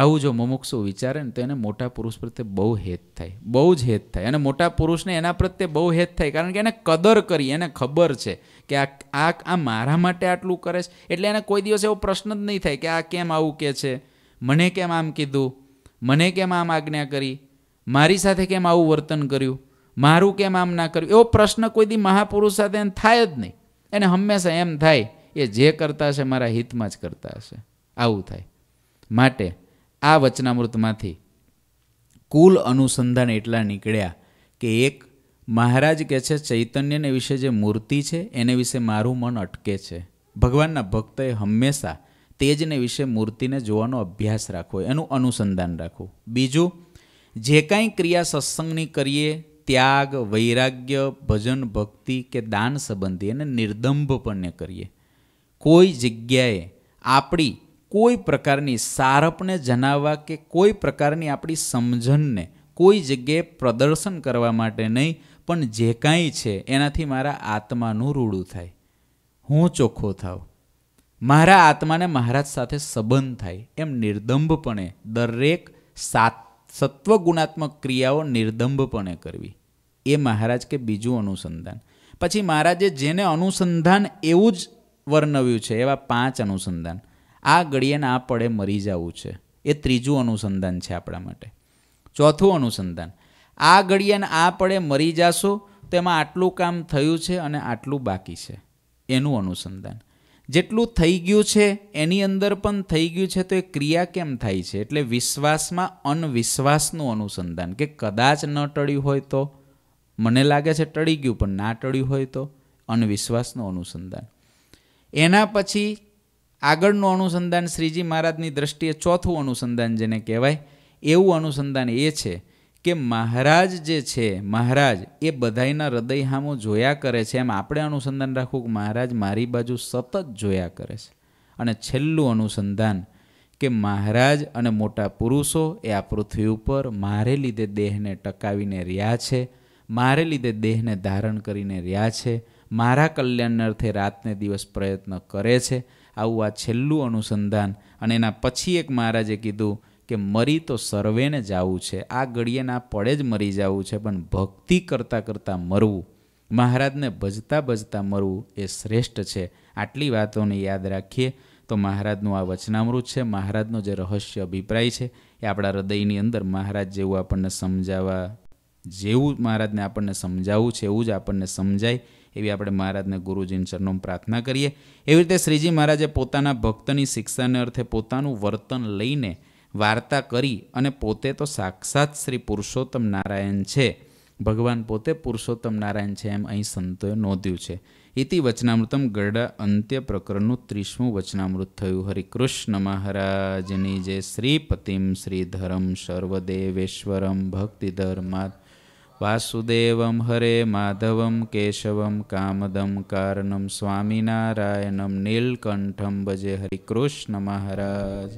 આવું જો મુમુક્ષુ વિચારે ને તો એને મોટા પુરુષ પ્રત્યે બહુ હેત થાય બહુ જ હેત થાય અને મોટા પુરુષને એના પ્રત્યે બહુ હેત થાય કારણ કે એને કદર કરી એને ખબર છે કે આ આ આ મારા માટે આટલું કરે છે એટલે એને કોઈ દિવસ એવો પ્રશ્ન જ નહીં થાય કે આ કેમ આવું કે છે મને કેમ આમ કીધું મને કેમ આમ આજ્ઞા કરી મારી સાથે કેમ આવું વર્તન કર્યું મારું કેમ આમ ના કર્યું એવો પ્રશ્ન કોઈ દી મહાપુરુષ સાથે એને થાય જ નહીં એને હંમેશા એમ થાય એ જે કરતા હશે મારા હિતમાં જ કરતા હશે આવું થાય માટે આ વચનામૃતમાંથી કુલ અનુસંધાન એટલા નીકળ્યા કે એક મહારાજ કહે છે ચૈતન્યને વિશે જે મૂર્તિ છે એને વિશે મારું મન અટકે છે ભગવાનના ભક્તએ હંમેશા તેજને વિશે મૂર્તિને જોવાનો અભ્યાસ રાખવો એનું અનુસંધાન રાખવું બીજું જે કાંઈ ક્રિયા સત્સંગની કરીએ ત્યાગ વૈરાગ્ય ભજન ભક્તિ કે દાન સંબંધી એને નિર્દંભપણે કરીએ કોઈ જગ્યાએ આપણી કોઈ પ્રકારની સારપને જણાવવા કે કોઈ પ્રકારની આપણી સમજણને કોઈ જગ્યાએ પ્રદર્શન કરવા માટે નહીં પણ જે કાંઈ છે એનાથી મારા આત્માનું રૂડું થાય હું ચોખ્ખો થાવ મારા આત્માને મહારાજ સાથે સંબંધ થાય એમ નિર્દંભપણે દરેક સાત સત્વગુણાત્મક ક્રિયાઓ નિર્દંભપણે કરવી એ મહારાજ કે બીજું અનુસંધાન પછી મહારાજે જેને અનુસંધાન એવું જ વર્ણવ્યું છે એવા પાંચ અનુસંધાન આ ઘડીએ ના પડે મરી જવું છે એ ત્રીજું અનુસંધાન છે આપણા માટે ચોથું અનુસંધાન આ ઘડીએ આ પડે મરી જાશો તો એમાં આટલું કામ થયું છે અને આટલું બાકી છે એનું અનુસંધાન જેટલું થઈ ગયું છે એની અંદર પણ થઈ ગયું છે તો એ ક્રિયા કેમ થાય છે એટલે વિશ્વાસમાં અનવિશ્વાસનું અનુસંધાન કે કદાચ ન ટળ્યું હોય તો મને લાગે છે ટળી ગયું પણ ના ટળ્યું હોય તો અનવિશ્વાસનું અનુસંધાન એના પછી આગળનું અનુસંધાન શ્રીજી મહારાજની દૃષ્ટિએ ચોથું અનુસંધાન જેને કહેવાય એવું અનુસંધાન એ છે કે મહારાજ જે છે મહારાજ એ બધાયના હૃદય જોયા કરે છે એમ આપણે અનુસંધાન રાખવું કે મહારાજ મારી બાજુ સતત જોયા કરે છે અને છેલ્લું અનુસંધાન કે મહારાજ અને મોટા પુરુષો એ આ પૃથ્વી ઉપર મારે લીધે દેહને ટકાવીને રહ્યા છે મારે લીધે દેહને ધારણ કરીને રહ્યા છે મારા કલ્યાણ અર્થે રાતને દિવસ પ્રયત્ન કરે છે આવું આ છેલ્લું અનુસંધાન અને એના પછી એક મહારાજે કીધું કે મરી તો સર્વેને જવું છે આ ઘડીએ ના પડે જ મરી જવું છે પણ ભક્તિ કરતાં કરતાં મરવું મહારાજને ભજતા ભજતા મરવું એ શ્રેષ્ઠ છે આટલી વાતોને યાદ રાખીએ તો મહારાજનું આ વચનામૃત છે મહારાજનો જે રહસ્ય અભિપ્રાય છે એ આપણા હૃદયની અંદર મહારાજ જેવું આપણને સમજાવવા જેવું મહારાજને આપણને સમજાવવું છે એવું જ આપણને સમજાય એવી આપણે મહારાજને ગુરુજીની ચરણોમાં પ્રાર્થના કરીએ એવી રીતે શ્રીજી મહારાજે પોતાના ભક્તની શિક્ષાને અર્થે પોતાનું વર્તન લઈને વાર્તા કરી અને પોતે તો સાક્ષાત શ્રી પુરુષોત્તમ નારાયણ છે ભગવાન પોતે પુરુષોત્તમ નારાયણ છે એમ અહીં સંતોએ નોંધ્યું છે ઇતિ વચનામૃતમ ગરડા અંત્ય પ્રકરણનું ત્રીસમું વચનામૃત થયું હરિકૃષ્ણ મહારાજની જે શ્રીપતિમ શ્રીધરમ સર્વદેવેશ્વરમ ભક્તિધર્માત વાસુદેવમ હરે માધવમ કેશવમ કામદમ કારણમ સ્વામિનારાયણમ નીલકંઠમ ભજે હરિકૃષ્ણ મહારાજ